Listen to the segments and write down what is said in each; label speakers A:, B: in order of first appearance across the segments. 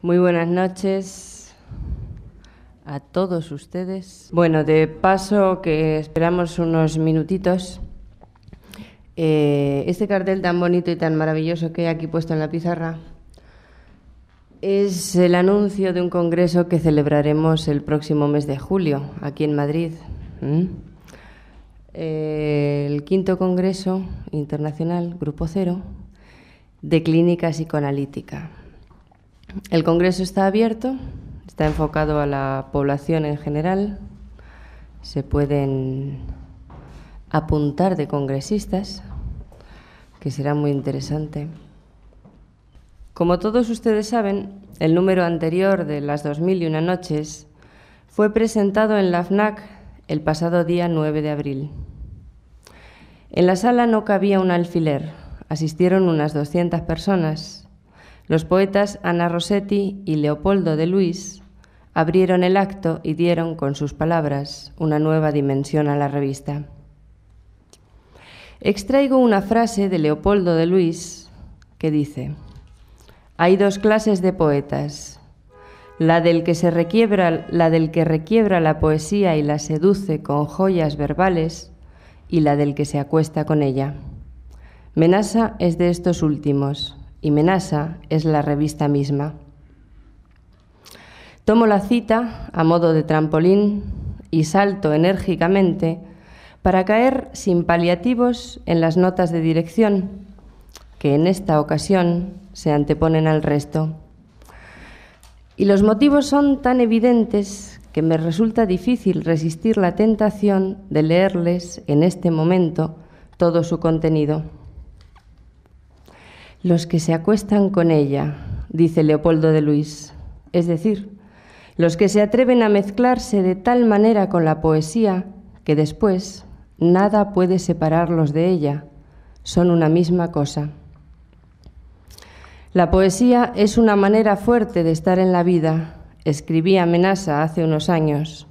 A: Muy buenas noches a todos ustedes. Bueno, de paso que esperamos unos minutitos. Eh, este cartel tan bonito y tan maravilloso que he aquí puesto en la pizarra es el anuncio de un congreso que celebraremos el próximo mes de julio aquí en Madrid. el quinto congreso internacional, Grupo Cero, de Clínica Psicoanalítica. El Congreso está abierto, está enfocado a la población en general. Se pueden apuntar de congresistas, que será muy interesante. Como todos ustedes saben, el número anterior de Las 2001 y una noches fue presentado en la FNAC el pasado día 9 de abril. En la sala no cabía un alfiler. Asistieron unas 200 personas los poetas Ana Rossetti y Leopoldo de Luis abrieron el acto y dieron con sus palabras una nueva dimensión a la revista. Extraigo una frase de Leopoldo de Luis que dice, hay dos clases de poetas, la del que se requiebra, la del que requiebra la poesía y la seduce con joyas verbales y la del que se acuesta con ella. Menasa es de estos últimos y Menasa es la revista misma. Tomo la cita a modo de trampolín y salto enérgicamente para caer sin paliativos en las notas de dirección, que en esta ocasión se anteponen al resto. Y los motivos son tan evidentes que me resulta difícil resistir la tentación de leerles en este momento todo su contenido los que se acuestan con ella, dice Leopoldo de Luis, es decir, los que se atreven a mezclarse de tal manera con la poesía que después nada puede separarlos de ella, son una misma cosa. La poesía es una manera fuerte de estar en la vida, escribía Menasa hace unos años,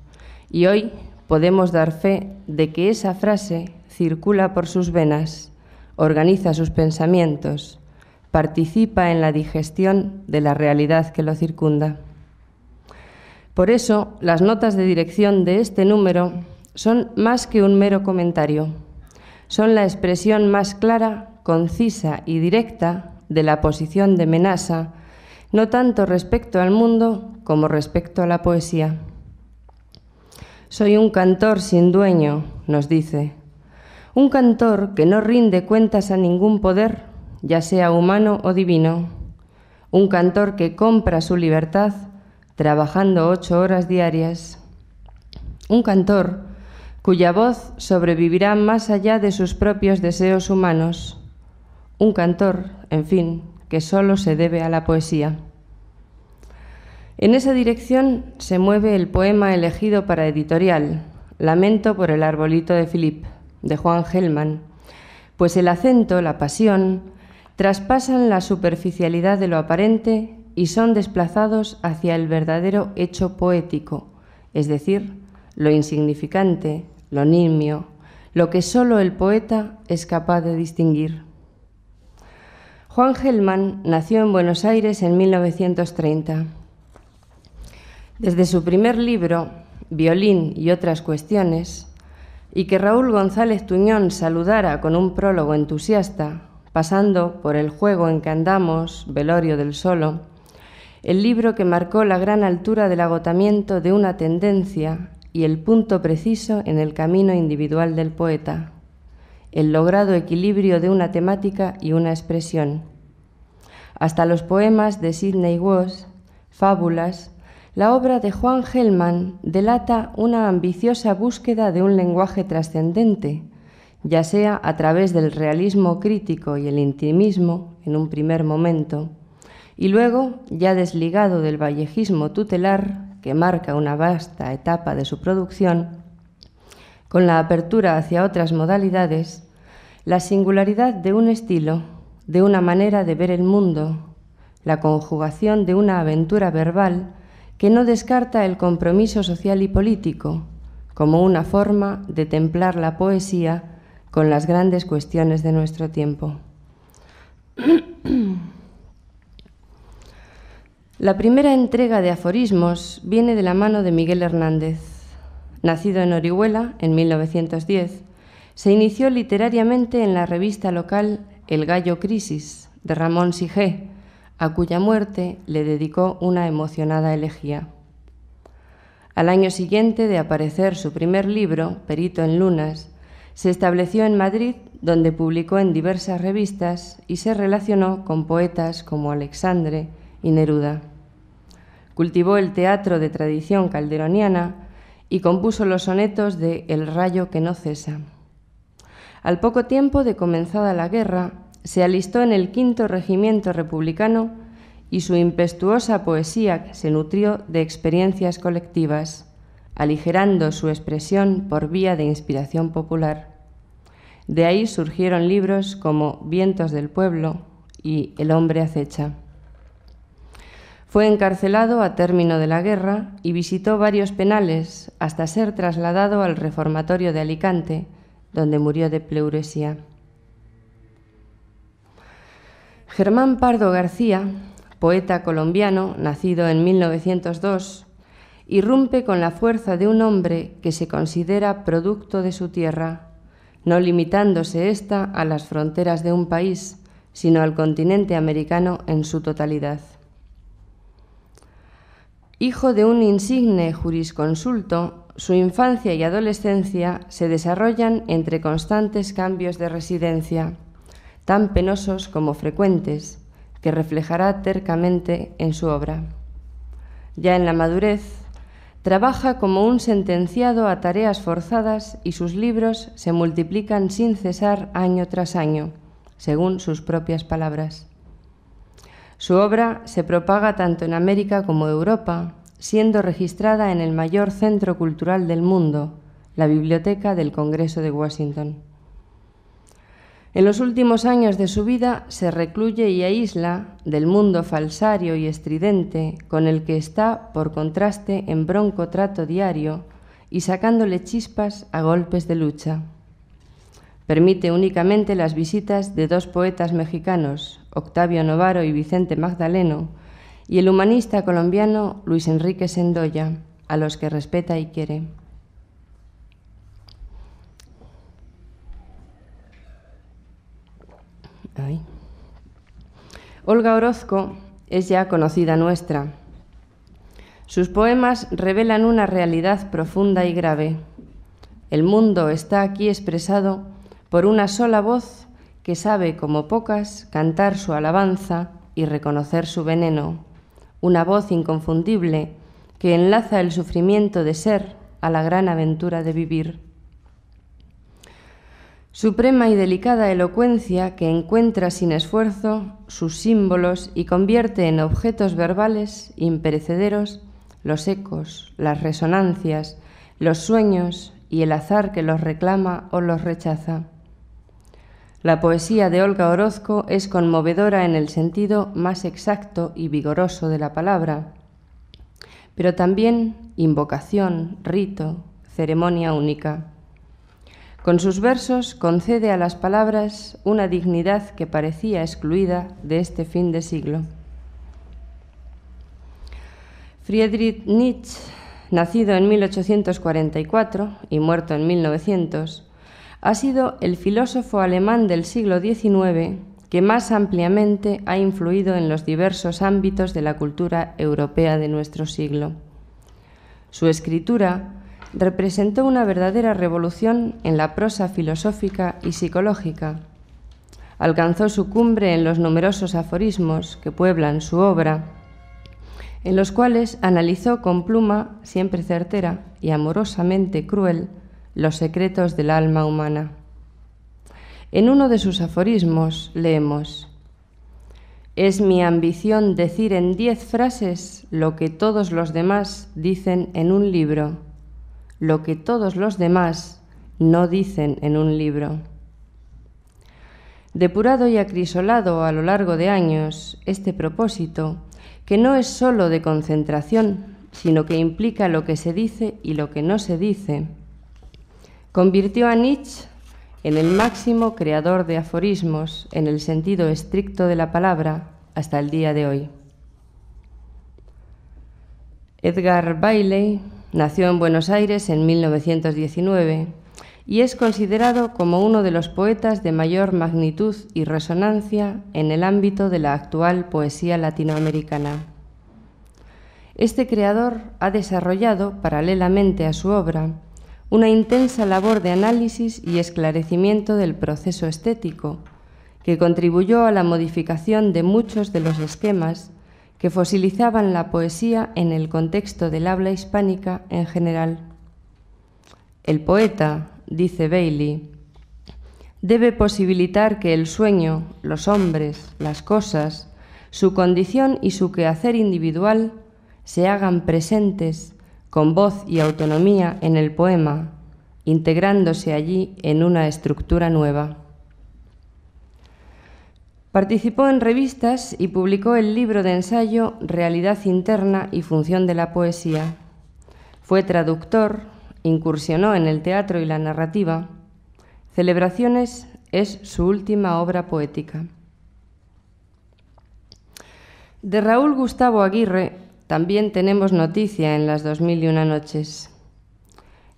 A: y hoy podemos dar fe de que esa frase circula por sus venas, organiza sus pensamientos, participa en la digestión de la realidad que lo circunda. Por eso, las notas de dirección de este número son más que un mero comentario, son la expresión más clara, concisa y directa de la posición de Menasa, no tanto respecto al mundo como respecto a la poesía. Soy un cantor sin dueño, nos dice, un cantor que no rinde cuentas a ningún poder ya sea humano o divino, un cantor que compra su libertad trabajando ocho horas diarias, un cantor cuya voz sobrevivirá más allá de sus propios deseos humanos, un cantor, en fin, que solo se debe a la poesía. En esa dirección se mueve el poema elegido para editorial, Lamento por el arbolito de Philip, de Juan Gelman, pues el acento, la pasión, traspasan la superficialidad de lo aparente y son desplazados hacia el verdadero hecho poético, es decir, lo insignificante, lo nimio, lo que solo el poeta es capaz de distinguir. Juan Gelman nació en Buenos Aires en 1930. Desde su primer libro, Violín y otras cuestiones, y que Raúl González Tuñón saludara con un prólogo entusiasta, pasando por El juego en que andamos, Velorio del Solo, el libro que marcó la gran altura del agotamiento de una tendencia y el punto preciso en el camino individual del poeta, el logrado equilibrio de una temática y una expresión. Hasta los poemas de Sidney Walsh, fábulas, la obra de Juan Gelman delata una ambiciosa búsqueda de un lenguaje trascendente, ya sea a través del realismo crítico y el intimismo en un primer momento, y luego, ya desligado del vallejismo tutelar, que marca una vasta etapa de su producción, con la apertura hacia otras modalidades, la singularidad de un estilo, de una manera de ver el mundo, la conjugación de una aventura verbal que no descarta el compromiso social y político, como una forma de templar la poesía con las grandes cuestiones de nuestro tiempo. La primera entrega de aforismos viene de la mano de Miguel Hernández. Nacido en Orihuela en 1910, se inició literariamente en la revista local El Gallo Crisis de Ramón Sigé, a cuya muerte le dedicó una emocionada elegía. Al año siguiente de aparecer su primer libro, Perito en Lunas, se estableció en Madrid, donde publicó en diversas revistas y se relacionó con poetas como Alexandre y Neruda. Cultivó el teatro de tradición calderoniana y compuso los sonetos de El rayo que no cesa. Al poco tiempo de comenzada la guerra, se alistó en el quinto regimiento republicano y su impetuosa poesía se nutrió de experiencias colectivas aligerando su expresión por vía de inspiración popular. De ahí surgieron libros como Vientos del Pueblo y El hombre acecha. Fue encarcelado a término de la guerra y visitó varios penales hasta ser trasladado al reformatorio de Alicante, donde murió de pleuresía. Germán Pardo García, poeta colombiano, nacido en 1902, irrumpe con la fuerza de un hombre que se considera producto de su tierra, no limitándose ésta a las fronteras de un país, sino al continente americano en su totalidad. Hijo de un insigne jurisconsulto, su infancia y adolescencia se desarrollan entre constantes cambios de residencia, tan penosos como frecuentes, que reflejará tercamente en su obra. Ya en la madurez, Trabaja como un sentenciado a tareas forzadas y sus libros se multiplican sin cesar año tras año, según sus propias palabras. Su obra se propaga tanto en América como Europa, siendo registrada en el mayor centro cultural del mundo, la Biblioteca del Congreso de Washington. En los últimos años de su vida se recluye y aísla del mundo falsario y estridente con el que está, por contraste, en bronco trato diario y sacándole chispas a golpes de lucha. Permite únicamente las visitas de dos poetas mexicanos, Octavio Novaro y Vicente Magdaleno, y el humanista colombiano Luis Enrique Sendoya, a los que respeta y quiere. Olga Orozco es ya conocida nuestra. Sus poemas revelan una realidad profunda y grave. El mundo está aquí expresado por una sola voz que sabe, como pocas, cantar su alabanza y reconocer su veneno. Una voz inconfundible que enlaza el sufrimiento de ser a la gran aventura de vivir suprema y delicada elocuencia que encuentra sin esfuerzo sus símbolos y convierte en objetos verbales imperecederos los ecos, las resonancias, los sueños y el azar que los reclama o los rechaza. La poesía de Olga Orozco es conmovedora en el sentido más exacto y vigoroso de la palabra, pero también invocación, rito, ceremonia única. Con sus versos concede a las palabras una dignidad que parecía excluida de este fin de siglo. Friedrich Nietzsche, nacido en 1844 y muerto en 1900, ha sido el filósofo alemán del siglo XIX que más ampliamente ha influido en los diversos ámbitos de la cultura europea de nuestro siglo. Su escritura representó una verdadera revolución en la prosa filosófica y psicológica. Alcanzó su cumbre en los numerosos aforismos que pueblan su obra, en los cuales analizó con pluma siempre certera y amorosamente cruel los secretos del alma humana. En uno de sus aforismos leemos, Es mi ambición decir en diez frases lo que todos los demás dicen en un libro lo que todos los demás no dicen en un libro. Depurado y acrisolado a lo largo de años, este propósito, que no es sólo de concentración, sino que implica lo que se dice y lo que no se dice, convirtió a Nietzsche en el máximo creador de aforismos en el sentido estricto de la palabra hasta el día de hoy. Edgar Bailey Nació en Buenos Aires en 1919 y es considerado como uno de los poetas de mayor magnitud y resonancia en el ámbito de la actual poesía latinoamericana. Este creador ha desarrollado, paralelamente a su obra, una intensa labor de análisis y esclarecimiento del proceso estético, que contribuyó a la modificación de muchos de los esquemas que fosilizaban la poesía en el contexto del habla hispánica en general. El poeta, dice Bailey, debe posibilitar que el sueño, los hombres, las cosas, su condición y su quehacer individual se hagan presentes con voz y autonomía en el poema, integrándose allí en una estructura nueva. Participó en revistas y publicó el libro de ensayo Realidad interna y función de la poesía. Fue traductor, incursionó en el teatro y la narrativa. Celebraciones es su última obra poética. De Raúl Gustavo Aguirre también tenemos noticia en las 2001 noches.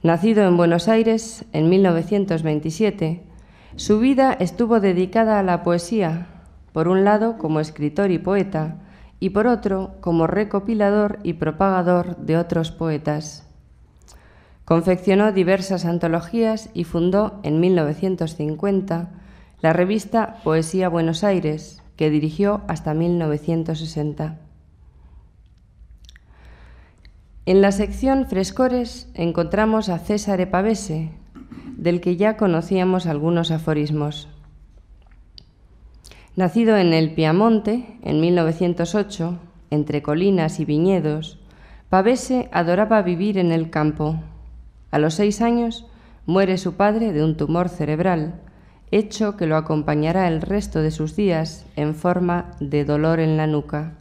A: Nacido en Buenos Aires en 1927, su vida estuvo dedicada a la poesía, por un lado como escritor y poeta, y por otro como recopilador y propagador de otros poetas. Confeccionó diversas antologías y fundó en 1950 la revista Poesía Buenos Aires, que dirigió hasta 1960. En la sección Frescores encontramos a César Epavese, del que ya conocíamos algunos aforismos. Nacido en el Piamonte en 1908, entre colinas y viñedos, Pavese adoraba vivir en el campo. A los seis años muere su padre de un tumor cerebral, hecho que lo acompañará el resto de sus días en forma de dolor en la nuca.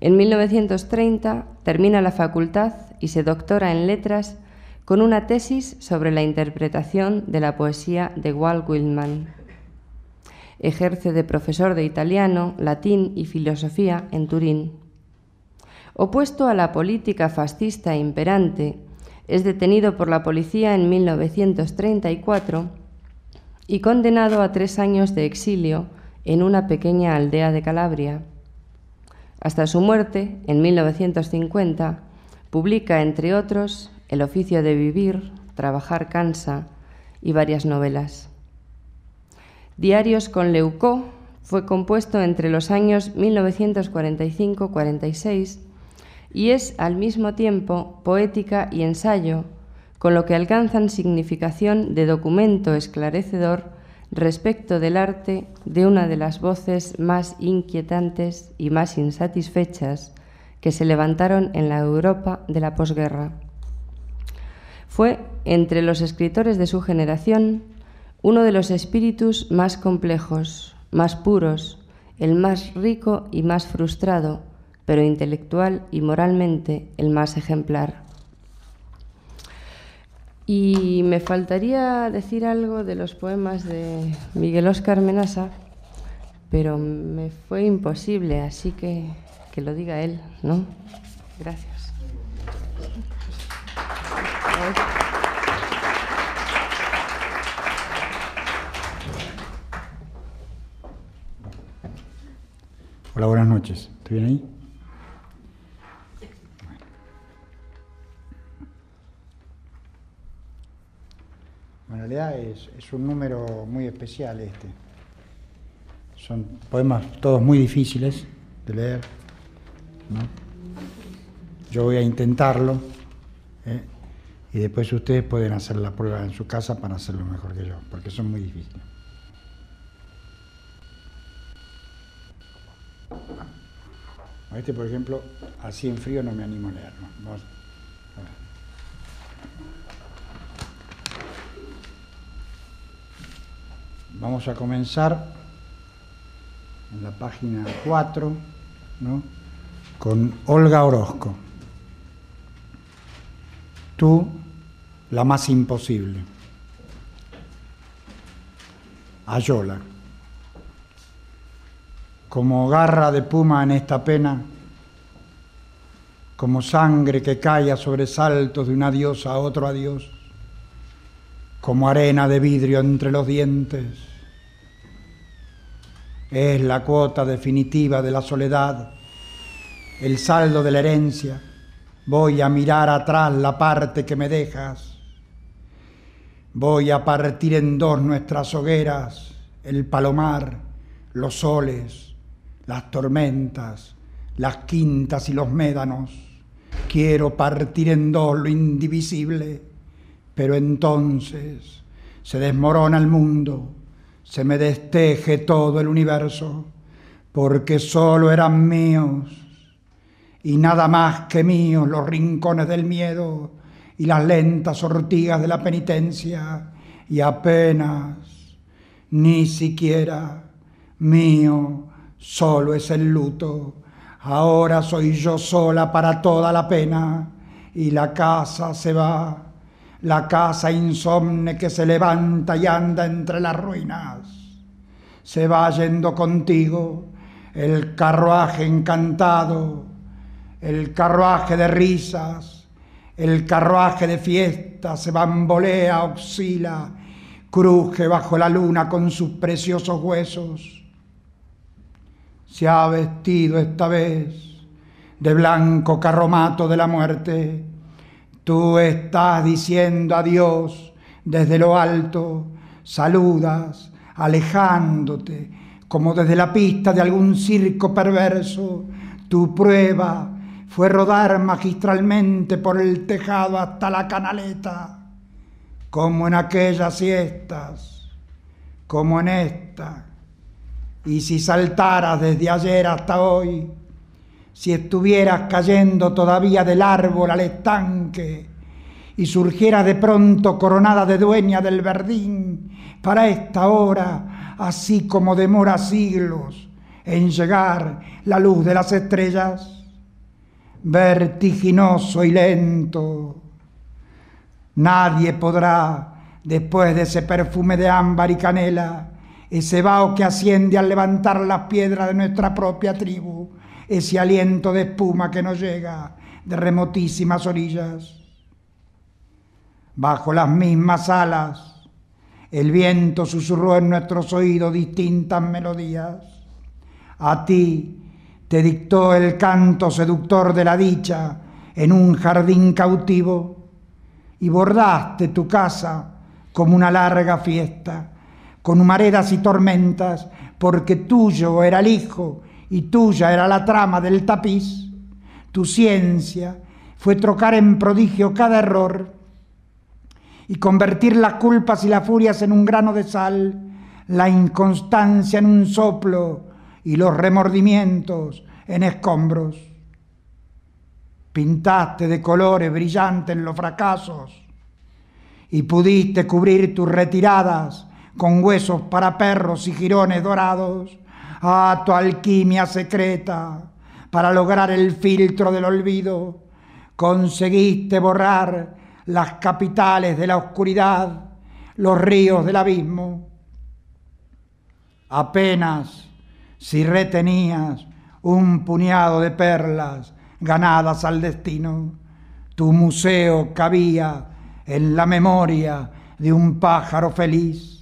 A: En 1930 termina la facultad y se doctora en letras con una tesis sobre la interpretación de la poesía de Walt Whitman. Ejerce de profesor de italiano, latín y filosofía en Turín. Opuesto a la política fascista e imperante, es detenido por la policía en 1934 y condenado a tres años de exilio en una pequeña aldea de Calabria. Hasta su muerte, en 1950, publica, entre otros, El oficio de vivir, Trabajar cansa y varias novelas. Diarios con Leucó fue compuesto entre los años 1945-46 y es al mismo tiempo poética y ensayo, con lo que alcanzan significación de documento esclarecedor respecto del arte de una de las voces más inquietantes y más insatisfechas que se levantaron en la Europa de la posguerra. Fue entre los escritores de su generación uno de los espíritus más complejos, más puros, el más rico y más frustrado, pero intelectual y moralmente el más ejemplar. Y me faltaría decir algo de los poemas de Miguel Oscar Menasa, pero me fue imposible, así que que lo diga él, ¿no? Gracias.
B: Hola, buenas noches. ¿Estoy bien ahí? Bueno. En realidad es, un número muy especial este. Son poemas todos muy difíciles de leer. Yo voy a intentarlo ¿eh? y después ustedes pueden hacer la prueba en su casa para hacerlo mejor que yo, porque son muy difíciles. este, por ejemplo, así en frío no me animo a leerlo. Vamos a comenzar en la página 4 con Olga Orozco. Tú, la más imposible. Ayola como garra de puma en esta pena, como sangre que cae a sobresaltos de un adiós a otro adiós, como arena de vidrio entre los dientes. Es la cuota definitiva de la soledad, el saldo de la herencia. Voy a mirar atrás la parte que me dejas. Voy a partir en dos nuestras hogueras, el palomar, los soles, las tormentas, las quintas y los médanos. Quiero partir en dos lo indivisible, pero entonces se desmorona el mundo, se me desteje todo el universo, porque solo eran míos y nada más que míos los rincones del miedo y las lentas ortigas de la penitencia, y apenas, ni siquiera mío Solo es el luto, ahora soy yo sola para toda la pena, y la casa se va, la casa insomne que se levanta y anda entre las ruinas. Se va yendo contigo el carruaje encantado, el carruaje de risas, el carruaje de fiesta, se bambolea, oscila, cruje bajo la luna con sus preciosos huesos se ha vestido esta vez de blanco carromato de la muerte. Tú estás diciendo adiós desde lo alto, saludas, alejándote, como desde la pista de algún circo perverso. Tu prueba fue rodar magistralmente por el tejado hasta la canaleta, como en aquellas siestas, como en esta y si saltaras desde ayer hasta hoy, si estuvieras cayendo todavía del árbol al estanque y surgiera de pronto coronada de dueña del verdín, para esta hora, así como demora siglos en llegar la luz de las estrellas, vertiginoso y lento, nadie podrá, después de ese perfume de ámbar y canela, ese vaho que asciende al levantar las piedras de nuestra propia tribu, ese aliento de espuma que nos llega de remotísimas orillas. Bajo las mismas alas, el viento susurró en nuestros oídos distintas melodías. A ti te dictó el canto seductor de la dicha en un jardín cautivo y bordaste tu casa como una larga fiesta con humaredas y tormentas, porque tuyo era el hijo y tuya era la trama del tapiz, tu ciencia fue trocar en prodigio cada error y convertir las culpas y las furias en un grano de sal, la inconstancia en un soplo y los remordimientos en escombros. Pintaste de colores brillantes los fracasos y pudiste cubrir tus retiradas con huesos para perros y jirones dorados, a tu alquimia secreta para lograr el filtro del olvido. Conseguiste borrar las capitales de la oscuridad, los ríos del abismo. Apenas si retenías un puñado de perlas ganadas al destino, tu museo cabía en la memoria de un pájaro feliz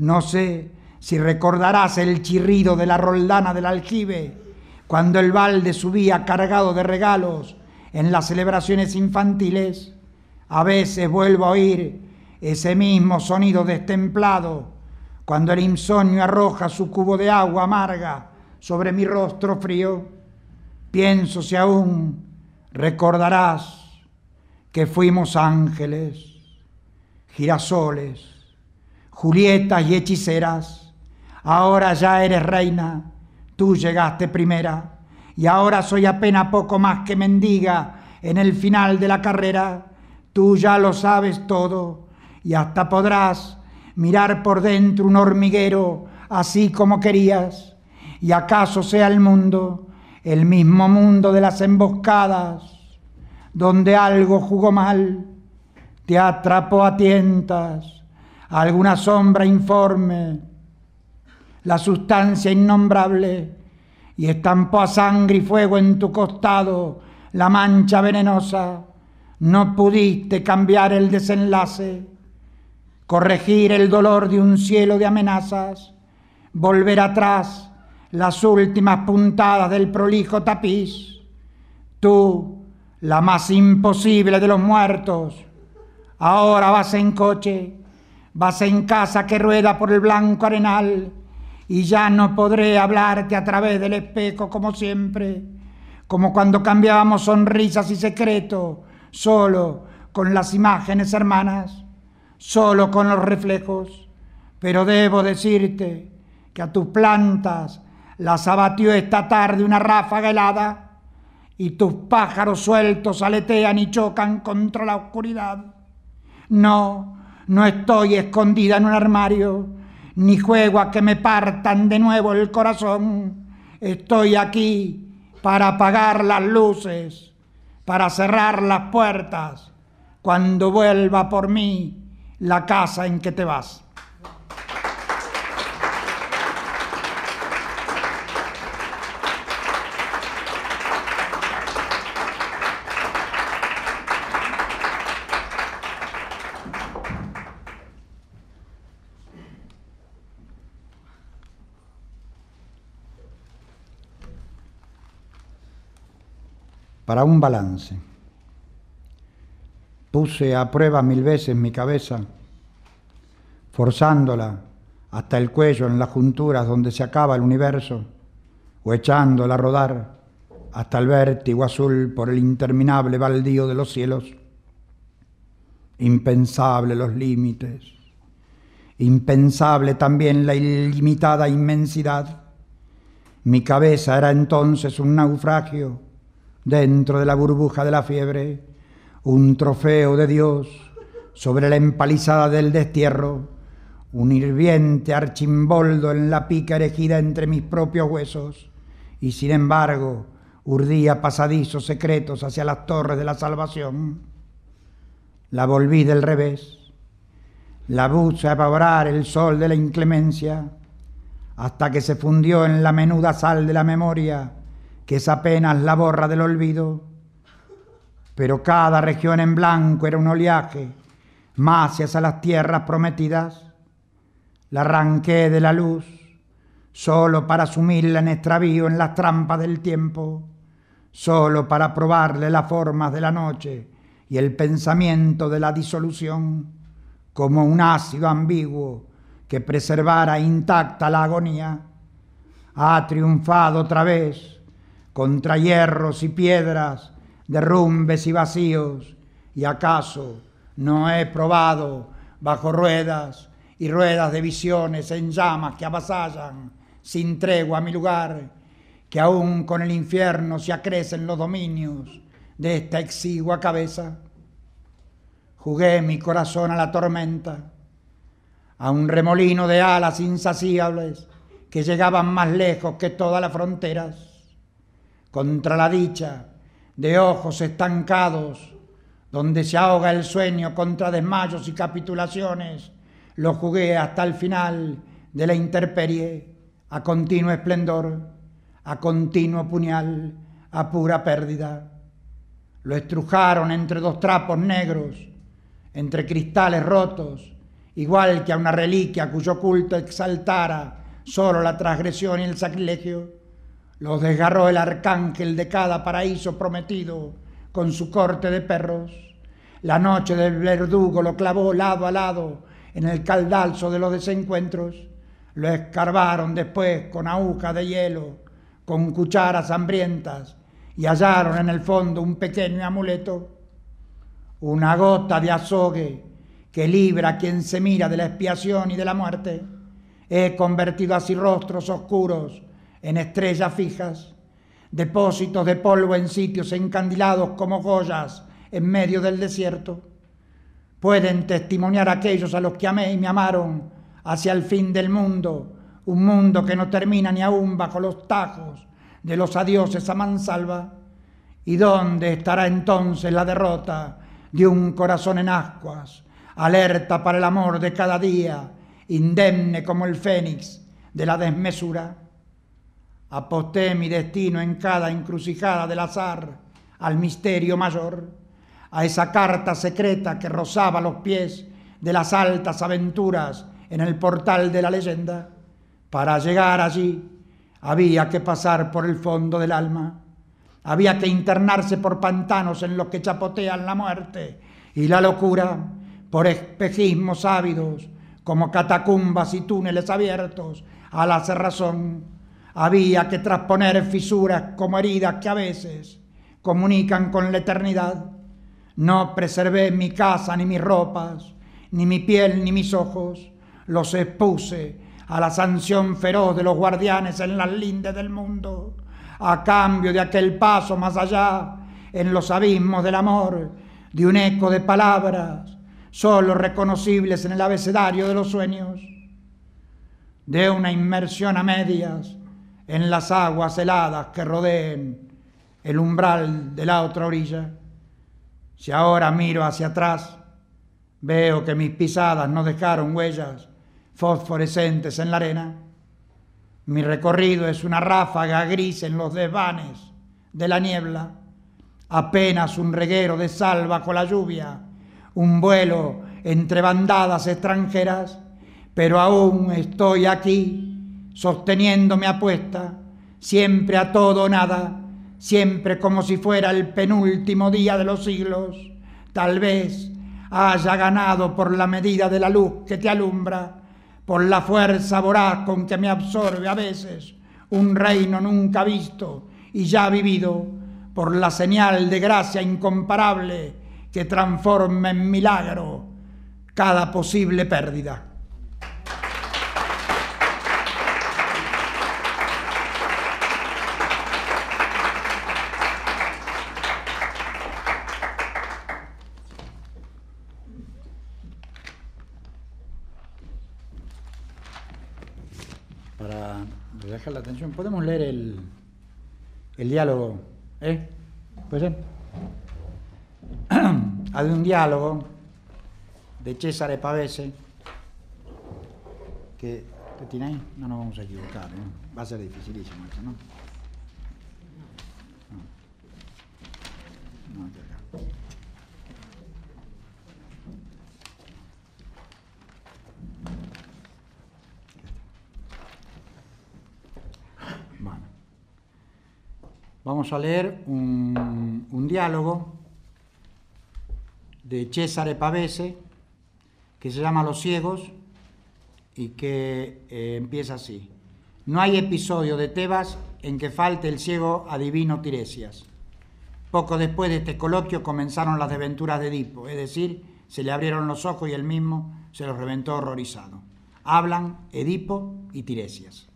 B: no sé si recordarás el chirrido de la roldana del aljibe, cuando el balde subía cargado de regalos en las celebraciones infantiles. A veces vuelvo a oír ese mismo sonido destemplado, cuando el insomnio arroja su cubo de agua amarga sobre mi rostro frío. Pienso si aún recordarás que fuimos ángeles, girasoles, Julietas y hechiceras. Ahora ya eres reina, tú llegaste primera, y ahora soy apenas poco más que mendiga en el final de la carrera. Tú ya lo sabes todo, y hasta podrás mirar por dentro un hormiguero así como querías, y acaso sea el mundo, el mismo mundo de las emboscadas, donde algo jugó mal, te atrapó a tientas alguna sombra informe, la sustancia innombrable, y estampó a sangre y fuego en tu costado la mancha venenosa. No pudiste cambiar el desenlace, corregir el dolor de un cielo de amenazas, volver atrás las últimas puntadas del prolijo tapiz. Tú, la más imposible de los muertos, ahora vas en coche Vas en casa que rueda por el blanco arenal y ya no podré hablarte a través del espejo como siempre, como cuando cambiábamos sonrisas y secretos, solo con las imágenes hermanas, solo con los reflejos. Pero debo decirte que a tus plantas las abatió esta tarde una ráfaga helada y tus pájaros sueltos aletean y chocan contra la oscuridad. No, no estoy escondida en un armario, ni juego a que me partan de nuevo el corazón. Estoy aquí para apagar las luces, para cerrar las puertas, cuando vuelva por mí la casa en que te vas. para un balance. Puse a prueba mil veces mi cabeza, forzándola hasta el cuello en las junturas donde se acaba el universo, o echándola a rodar hasta el vértigo azul por el interminable baldío de los cielos. Impensable los límites, impensable también la ilimitada inmensidad. Mi cabeza era entonces un naufragio dentro de la burbuja de la fiebre, un trofeo de Dios sobre la empalizada del destierro, un hirviente archimboldo en la pica erigida entre mis propios huesos, y sin embargo urdía pasadizos secretos hacia las torres de la salvación. La volví del revés, la puse a evaporar el sol de la inclemencia, hasta que se fundió en la menuda sal de la memoria que es apenas la borra del olvido, pero cada región en blanco era un oleaje, más a las tierras prometidas, la arranqué de la luz, solo para sumirla en extravío en las trampas del tiempo, solo para probarle las formas de la noche y el pensamiento de la disolución, como un ácido ambiguo que preservara intacta la agonía, ha triunfado otra vez contra hierros y piedras, derrumbes y vacíos, y acaso no he probado bajo ruedas y ruedas de visiones en llamas que avasallan sin tregua a mi lugar, que aún con el infierno se acrecen los dominios de esta exigua cabeza. Jugué mi corazón a la tormenta, a un remolino de alas insaciables que llegaban más lejos que todas las fronteras contra la dicha, de ojos estancados, donde se ahoga el sueño contra desmayos y capitulaciones, lo jugué hasta el final de la interperie, a continuo esplendor, a continuo puñal, a pura pérdida. Lo estrujaron entre dos trapos negros, entre cristales rotos, igual que a una reliquia cuyo culto exaltara solo la transgresión y el sacrilegio. Los desgarró el arcángel de cada paraíso prometido con su corte de perros. La noche del verdugo lo clavó lado a lado en el caldalzo de los desencuentros. Lo escarbaron después con agujas de hielo, con cucharas hambrientas y hallaron en el fondo un pequeño amuleto, una gota de azogue que libra a quien se mira de la expiación y de la muerte. He convertido así rostros oscuros en estrellas fijas, depósitos de polvo en sitios encandilados como joyas en medio del desierto. Pueden testimoniar aquellos a los que amé y me amaron hacia el fin del mundo, un mundo que no termina ni aún bajo los tajos de los adioses a mansalva. ¿Y dónde estará entonces la derrota de un corazón en ascuas, alerta para el amor de cada día, indemne como el fénix de la desmesura? aposté mi destino en cada encrucijada del azar al misterio mayor, a esa carta secreta que rozaba los pies de las altas aventuras en el portal de la leyenda. Para llegar allí había que pasar por el fondo del alma, había que internarse por pantanos en los que chapotean la muerte y la locura, por espejismos ávidos como catacumbas y túneles abiertos a la cerrazón había que trasponer fisuras como heridas que a veces comunican con la eternidad. No preservé mi casa ni mis ropas, ni mi piel ni mis ojos, los expuse a la sanción feroz de los guardianes en las lindes del mundo, a cambio de aquel paso más allá, en los abismos del amor, de un eco de palabras, solo reconocibles en el abecedario de los sueños, de una inmersión a medias en las aguas heladas que rodeen el umbral de la otra orilla. Si ahora miro hacia atrás, veo que mis pisadas no dejaron huellas fosforescentes en la arena. Mi recorrido es una ráfaga gris en los desvanes de la niebla, apenas un reguero de sal bajo la lluvia, un vuelo entre bandadas extranjeras, pero aún estoy aquí sosteniendo mi apuesta, siempre a todo o nada, siempre como si fuera el penúltimo día de los siglos. Tal vez haya ganado por la medida de la luz que te alumbra, por la fuerza voraz con que me absorbe a veces un reino nunca visto y ya vivido, por la señal de gracia incomparable que transforma en milagro cada posible pérdida. dejar la atención. ¿Podemos leer el, el diálogo? ¿Eh? ¿Puede ser? Hay un diálogo de César Pavese que que tiene ahí? No nos vamos a equivocar, va a ser dificilísimo esto, ¿no? no. no Vamos a leer un, diálogo de César Pavese que se llama Los ciegos y que eh, empieza así. No hay episodio de Tebas en que falte el ciego adivino Tiresias. Poco después de este coloquio comenzaron las desventuras de Edipo, es decir, se le abrieron los ojos y él mismo se los reventó horrorizado. Hablan Edipo y Tiresias.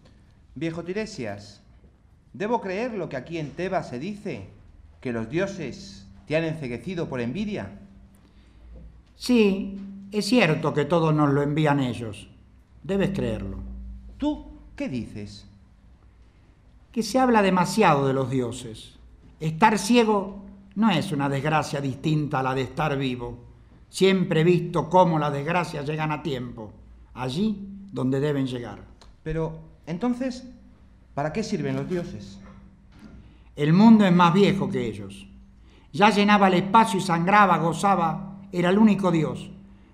C: Viejo Tiresias, Debo creer lo que aquí en Tebas se dice, que los dioses te han enceguecido por envidia.
B: Sí, es cierto que todos nos lo envían ellos. Debes creerlo. ¿Tú qué dices? Que se habla demasiado de los dioses. Estar ciego no es una desgracia distinta a la de estar vivo. Siempre he visto cómo las desgracias llegan a tiempo, allí donde deben llegar. Pero, entonces, ¿Para qué sirven los dioses? El mundo es más viejo que ellos. Ya llenaba el espacio y sangraba, gozaba, era el único Dios.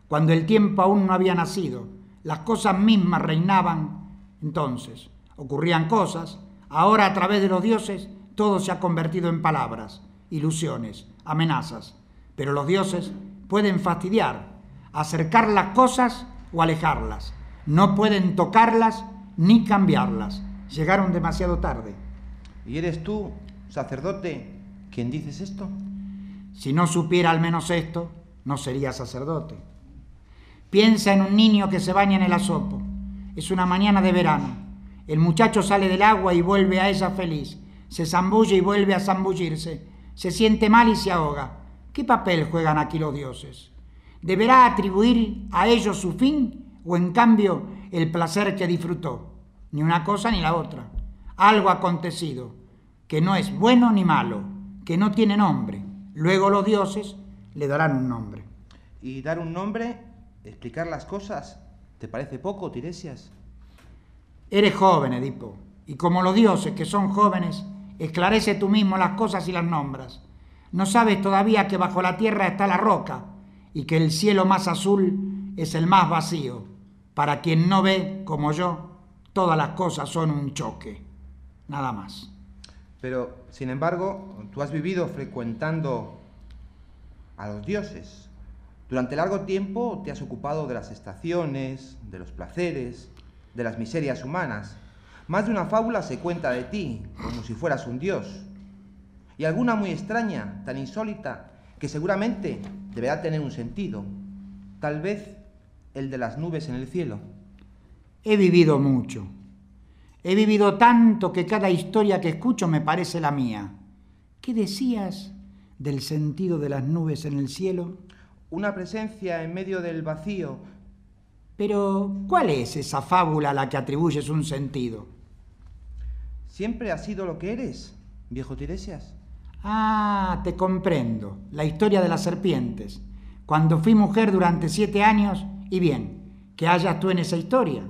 B: Cuando el tiempo aún no había nacido, las cosas mismas reinaban. Entonces, ocurrían cosas. Ahora a través de los dioses todo se ha convertido en palabras, ilusiones, amenazas. Pero los dioses pueden fastidiar, acercar las cosas o alejarlas. No pueden tocarlas ni cambiarlas llegaron demasiado tarde. ¿Y eres tú, sacerdote, quien dices esto? Si no supiera al menos esto, no sería sacerdote. Piensa en un niño que se baña en el asopo. Es una mañana de verano. El muchacho sale del agua y vuelve a ella feliz. Se zambulle y vuelve a zambullirse. Se siente mal y se ahoga. ¿Qué papel juegan aquí los dioses? ¿Deberá atribuir a ellos su fin o en cambio el placer que disfrutó? ni una cosa ni la otra. Algo acontecido, que no es bueno ni malo, que no tiene
C: nombre. Luego los dioses le darán un nombre. ¿Y dar un nombre, explicar las cosas, te parece poco, Tiresias? Eres joven, Edipo,
B: y como los dioses que son jóvenes, esclarece tú mismo las cosas y las nombras. No sabes todavía que bajo la tierra está la roca y que el cielo más azul es el más vacío, para quien no ve, como yo, todas las cosas son un
C: choque, nada más. Pero, sin embargo, tú has vivido frecuentando a los dioses. Durante largo tiempo te has ocupado de las estaciones, de los placeres, de las miserias humanas. Más de una fábula se cuenta de ti, como si fueras un dios. Y alguna muy extraña, tan insólita, que seguramente deberá tener un sentido. Tal vez el de las nubes en el cielo. He vivido mucho. He
B: vivido tanto que cada historia que escucho me parece la mía. ¿Qué decías del sentido de las nubes en el cielo? Una presencia en medio del vacío. Pero, ¿cuál es esa fábula a la que atribuyes un sentido?
C: Siempre has sido lo que eres, viejo Tiresias.
B: Ah, te comprendo. La historia de las serpientes. Cuando fui mujer durante siete años,
C: y bien, que hayas tú en esa historia.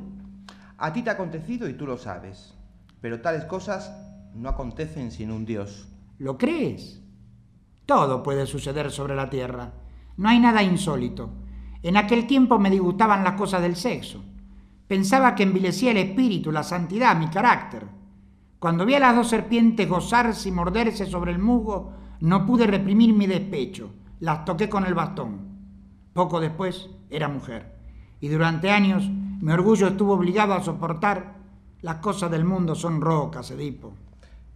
C: A ti te ha acontecido y tú lo sabes. Pero tales cosas no acontecen sin un Dios. ¿Lo crees?
B: Todo puede suceder sobre la tierra. No hay nada insólito. En aquel tiempo me disgustaban las cosas del sexo. Pensaba que envilecía el espíritu, la santidad, mi carácter. Cuando vi a las dos serpientes gozarse y morderse sobre el musgo, no pude reprimir mi despecho. Las toqué con el bastón. Poco después era mujer. Y durante años mi orgullo estuvo obligado a soportar. Las cosas del mundo son rocas,
C: Edipo.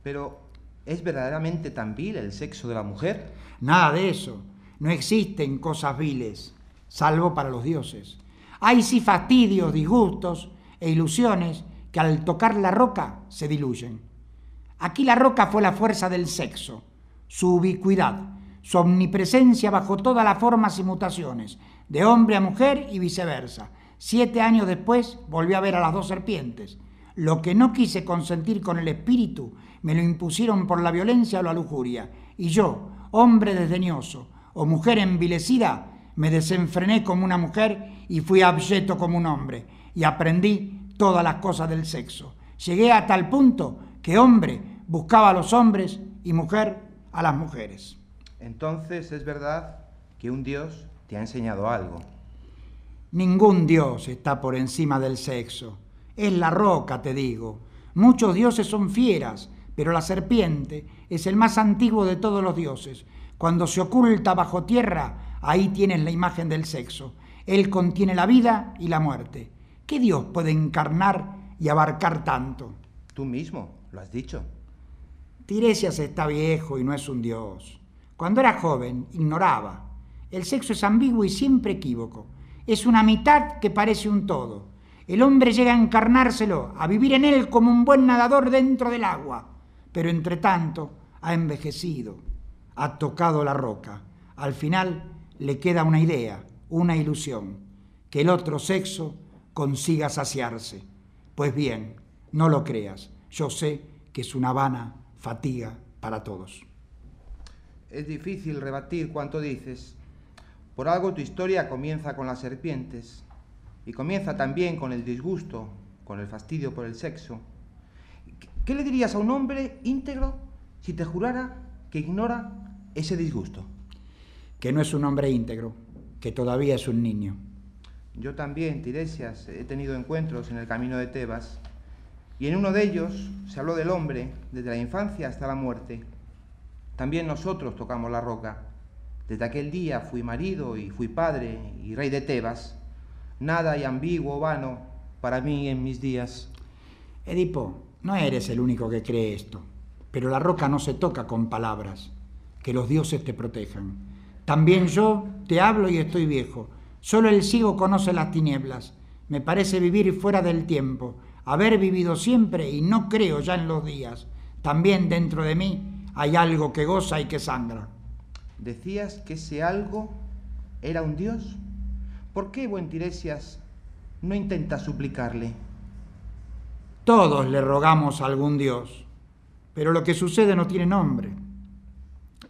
C: Pero, ¿es verdaderamente tan vil el sexo de la
B: mujer? Nada de eso. No existen cosas viles, salvo para los dioses. Hay sí fastidios, disgustos e ilusiones que al tocar la roca se diluyen. Aquí la roca fue la fuerza del sexo, su ubicuidad, su omnipresencia bajo todas las formas y mutaciones, de hombre a mujer y viceversa Siete años después volví a ver a las dos serpientes. Lo que no quise consentir con el espíritu, me lo impusieron por la violencia o la lujuria. Y yo, hombre desdeñoso o mujer envilecida, me desenfrené como una mujer y fui abyecto como un hombre. Y aprendí todas las cosas del sexo. Llegué a tal punto que hombre buscaba a los hombres y mujer a las mujeres.
C: Entonces es verdad
B: que un Dios
C: te ha enseñado algo.
B: Ningún dios está por encima del sexo. Es la roca, te digo. Muchos dioses son fieras, pero la serpiente es el más antiguo de todos los dioses. Cuando se oculta bajo tierra, ahí tienes la imagen del sexo. Él contiene la vida y la muerte. ¿Qué dios puede encarnar y abarcar tanto? Tú mismo lo has dicho. Tiresias está viejo y no es un dios. Cuando era joven, ignoraba. El sexo es ambiguo y siempre equívoco es una mitad que parece un todo. El hombre llega a encarnárselo, a vivir en él como un buen nadador dentro del agua, pero entre tanto ha envejecido, ha tocado la roca. Al final le queda una idea, una ilusión, que el otro sexo consiga saciarse. Pues bien, no lo creas, yo sé que es una vana fatiga para todos.
C: Es difícil rebatir cuanto dices. Por algo tu historia comienza con las serpientes y comienza también con el disgusto, con el fastidio por el sexo. ¿Qué le dirías a un hombre íntegro si te jurara que ignora ese disgusto? Que no es un hombre íntegro, que todavía es un niño. Yo también, Tiresias, he tenido encuentros en el camino de Tebas y en uno de ellos se habló del hombre desde la infancia hasta la muerte. También nosotros tocamos la roca desde aquel día fui marido y fui padre y rey de Tebas. Nada hay ambiguo o vano para mí en mis días. Edipo,
B: no eres el único que cree esto, pero la roca no se toca con palabras. Que los dioses te protejan. También yo te hablo y estoy viejo. Solo el ciego conoce las tinieblas. Me parece vivir fuera del tiempo, haber vivido siempre y no creo ya en los días. También dentro de mí hay algo que goza y que sangra
C: decías que ese algo era un dios. ¿Por qué, buen Tiresias, no intenta suplicarle? Todos le rogamos
B: a algún dios, pero lo que sucede no tiene nombre.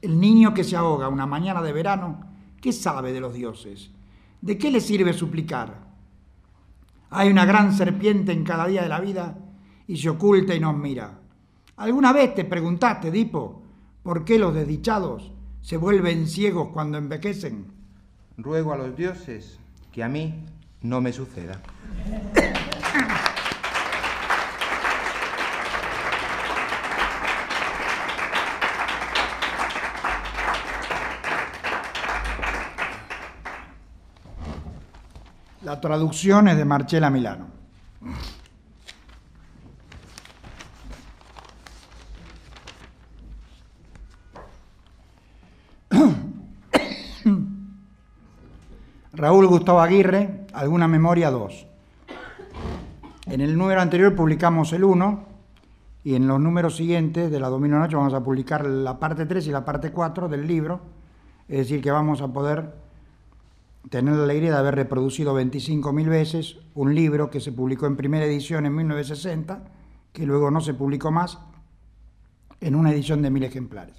B: El niño que se ahoga una mañana de verano, ¿qué sabe de los dioses? ¿De qué le sirve suplicar? Hay una gran serpiente en cada día de la vida y se oculta y nos mira. ¿Alguna vez te preguntaste, Edipo, por qué los desdichados
C: se vuelven ciegos cuando envejecen. Ruego a los dioses que a mí no me suceda.
B: La traducción es de Marcela Milano. Raúl Gustavo Aguirre, Alguna Memoria 2. En el número anterior publicamos el 1 y en los números siguientes de la 2008 vamos a publicar la parte 3 y la parte 4 del libro, es decir, que vamos a poder tener la alegría de haber reproducido 25.000 veces un libro que se publicó en primera edición en 1960, que luego no se publicó más, en una edición de mil ejemplares.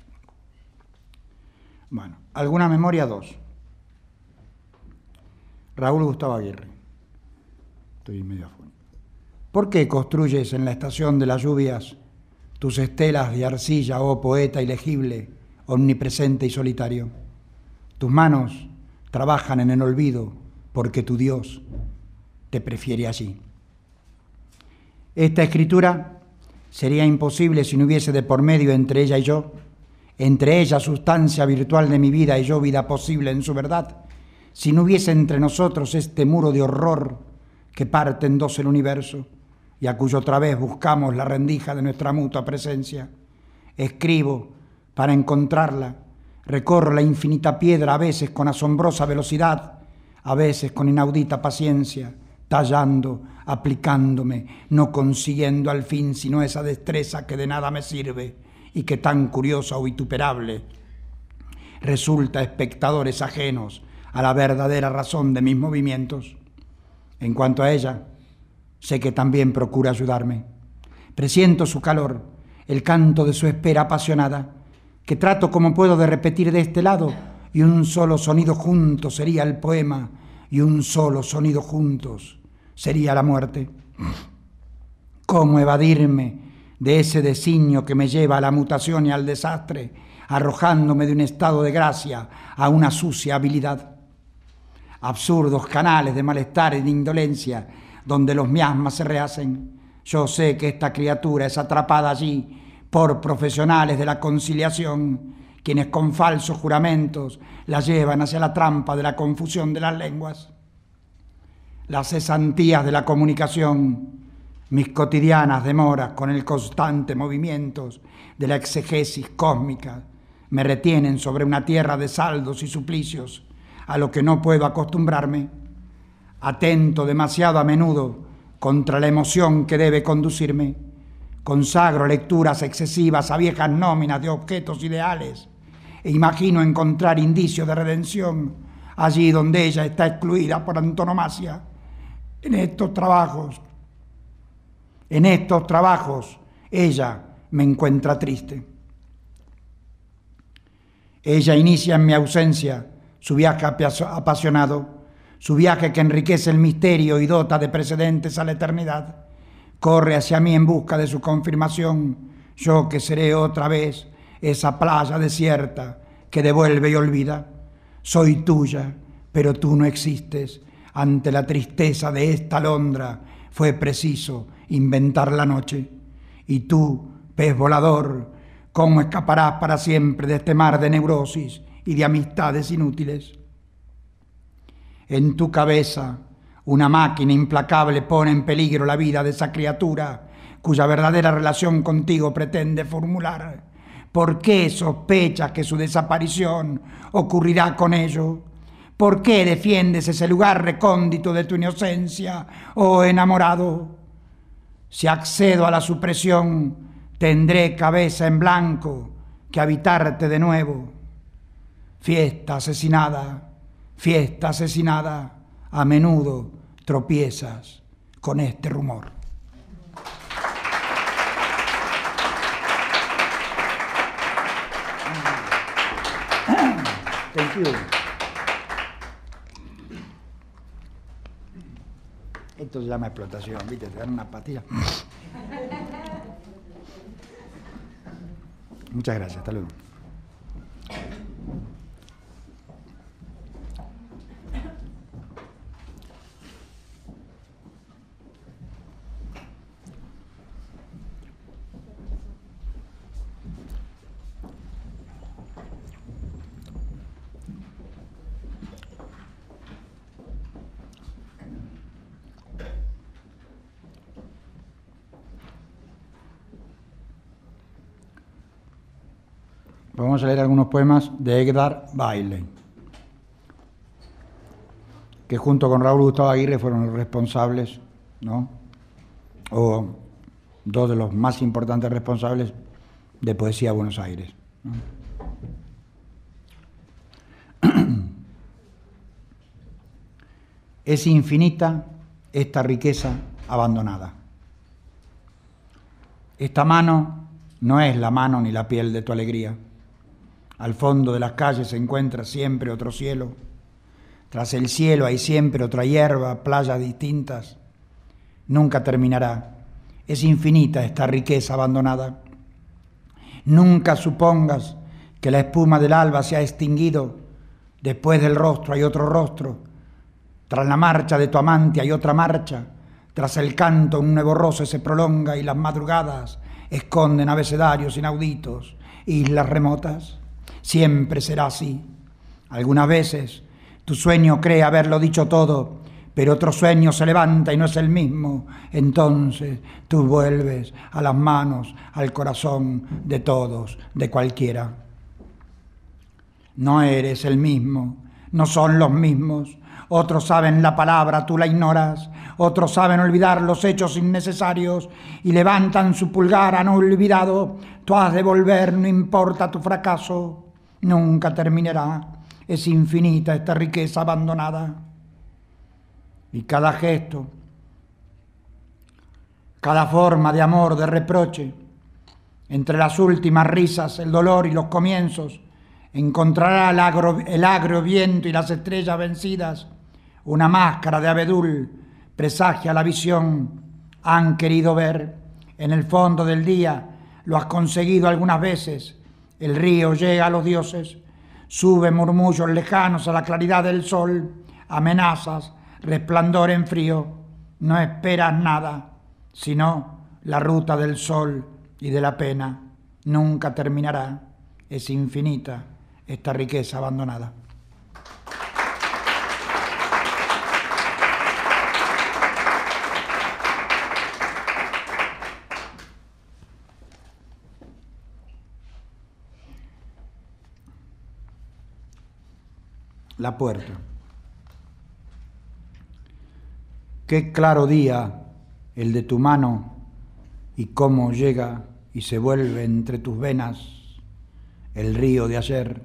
B: Bueno, alguna memoria 2. Raúl Gustavo Aguirre. Estoy medio ¿Por qué construyes en la estación de las lluvias tus estelas de arcilla, oh poeta ilegible, omnipresente y solitario? Tus manos trabajan en el olvido porque tu Dios te prefiere allí. Esta escritura sería imposible si no hubiese de por medio entre ella y yo, entre ella sustancia virtual de mi vida y yo vida posible en su verdad si no hubiese entre nosotros este muro de horror que parte en dos el universo y a cuyo través buscamos la rendija de nuestra mutua presencia. Escribo para encontrarla, recorro la infinita piedra a veces con asombrosa velocidad, a veces con inaudita paciencia, tallando, aplicándome, no consiguiendo al fin sino esa destreza que de nada me sirve y que tan curiosa o vituperable resulta espectadores ajenos a la verdadera razón de mis movimientos. En cuanto a ella, sé que también procura ayudarme. Presiento su calor, el canto de su espera apasionada, que trato como puedo de repetir de este lado, y un solo sonido juntos sería el poema, y un solo sonido juntos sería la muerte. ¿Cómo evadirme de ese designio que me lleva a la mutación y al desastre, arrojándome de un estado de gracia a una sucia habilidad? absurdos canales de malestar y de indolencia donde los miasmas se rehacen. Yo sé que esta criatura es atrapada allí por profesionales de la conciliación, quienes con falsos juramentos la llevan hacia la trampa de la confusión de las lenguas. Las cesantías de la comunicación, mis cotidianas demoras con el constante movimiento de la exegesis cósmica, me retienen sobre una tierra de saldos y suplicios a lo que no puedo acostumbrarme, atento demasiado a menudo contra la emoción que debe conducirme, consagro lecturas excesivas a viejas nóminas de objetos ideales e imagino encontrar indicios de redención allí donde ella está excluida por antonomasia, en estos trabajos, en estos trabajos ella me encuentra triste. Ella inicia en mi ausencia su viaje apasionado, su viaje que enriquece el misterio y dota de precedentes a la eternidad, corre hacia mí en busca de su confirmación, yo que seré otra vez esa playa desierta que devuelve y olvida. Soy tuya, pero tú no existes. Ante la tristeza de esta alondra fue preciso inventar la noche. Y tú, pez volador, ¿cómo escaparás para siempre de este mar de neurosis? y de amistades inútiles. En tu cabeza una máquina implacable pone en peligro la vida de esa criatura cuya verdadera relación contigo pretende formular. ¿Por qué sospechas que su desaparición ocurrirá con ello? ¿Por qué defiendes ese lugar recóndito de tu inocencia, oh enamorado? Si accedo a la supresión, tendré cabeza en blanco que habitarte de nuevo. Fiesta asesinada, fiesta asesinada, a menudo tropiezas con este rumor. Thank you. Esto se llama explotación, ¿viste? Te dan una patilla. Muchas gracias, hasta luego. Vamos a leer algunos poemas de Edgar Bailey, que junto con Raúl Gustavo Aguirre fueron los responsables, O dos de los más importantes responsables de Poesía Buenos Aires. Es infinita esta riqueza abandonada. Esta mano no es la mano ni la piel de tu alegría. Al fondo de las calles se encuentra siempre otro cielo. Tras el cielo hay siempre otra hierba, playas distintas. Nunca terminará. Es infinita esta riqueza abandonada. Nunca supongas que la espuma del alba se ha extinguido. Después del rostro hay otro rostro. Tras la marcha de tu amante hay otra marcha. Tras el canto un nuevo roce se prolonga y las madrugadas esconden abecedarios inauditos, islas remotas. Siempre será así. Algunas veces tu sueño cree haberlo dicho todo, pero otro sueño se levanta y no es el mismo. Entonces tú vuelves a las manos, al corazón de todos, de cualquiera. No eres el mismo, no son los mismos. Otros saben la palabra, tú la ignoras. Otros saben olvidar los hechos innecesarios y levantan su pulgar, no olvidado. Tú has de volver, no importa tu fracaso nunca terminará. Es infinita esta riqueza abandonada. Y cada gesto, cada forma de amor, de reproche, entre las últimas risas, el dolor y los comienzos, encontrará el agro, viento y las estrellas vencidas, una máscara de abedul, presagia la visión, han querido ver, en el fondo del día, lo has conseguido algunas veces, el río llega a los dioses, sube murmullos lejanos a la claridad del sol, amenazas, resplandor en frío. No esperas nada, sino la ruta del sol y de la pena. Nunca terminará. Es infinita esta riqueza abandonada. la puerta. Qué claro día el de tu mano y cómo llega y se vuelve entre tus venas el río de ayer,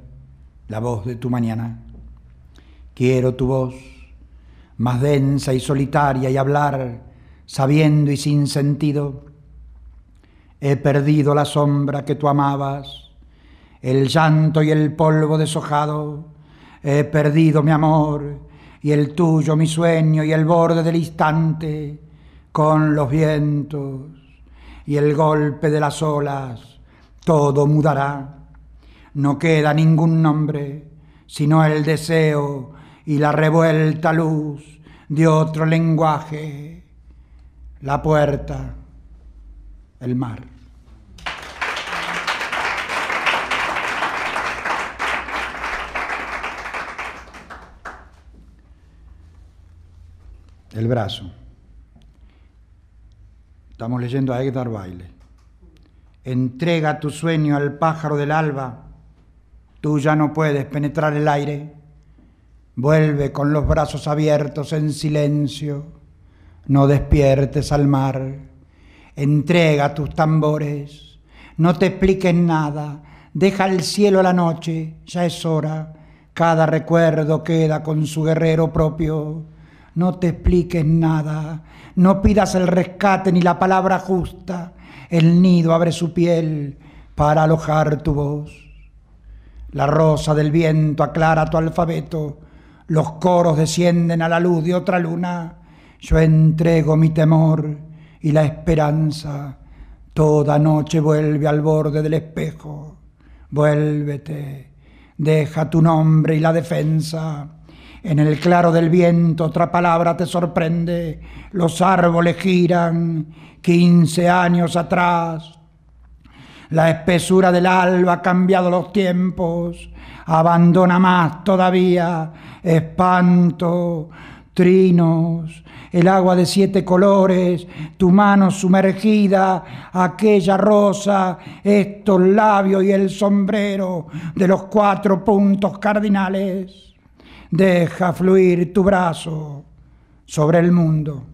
B: la voz de tu mañana. Quiero tu voz más densa y solitaria y hablar sabiendo y sin sentido. He perdido la sombra que tú amabas, el llanto y el polvo deshojado He perdido mi amor y el tuyo, mi sueño y el borde del instante con los vientos y el golpe de las olas, todo mudará. No queda ningún nombre, sino el deseo y la revuelta luz de otro lenguaje, la puerta, el mar. el brazo. Estamos leyendo a Edgar Baile. Entrega tu sueño al pájaro del alba, tú ya no puedes penetrar el aire. Vuelve con los brazos abiertos en silencio, no despiertes al mar. Entrega tus tambores, no te expliquen nada, deja el cielo la noche, ya es hora. Cada recuerdo queda con su guerrero propio no te expliques nada, no pidas el rescate ni la palabra justa. El nido abre su piel para alojar tu voz. La rosa del viento aclara tu alfabeto. Los coros descienden a la luz de otra luna. Yo entrego mi temor y la esperanza. Toda noche vuelve al borde del espejo. Vuélvete, deja tu nombre y la defensa en el claro del viento otra palabra te sorprende. Los árboles giran quince años atrás. La espesura del alba ha cambiado los tiempos. Abandona más todavía espanto, trinos, el agua de siete colores, tu mano sumergida, aquella rosa, estos labios y el sombrero de los cuatro puntos cardinales deja fluir tu brazo sobre el mundo.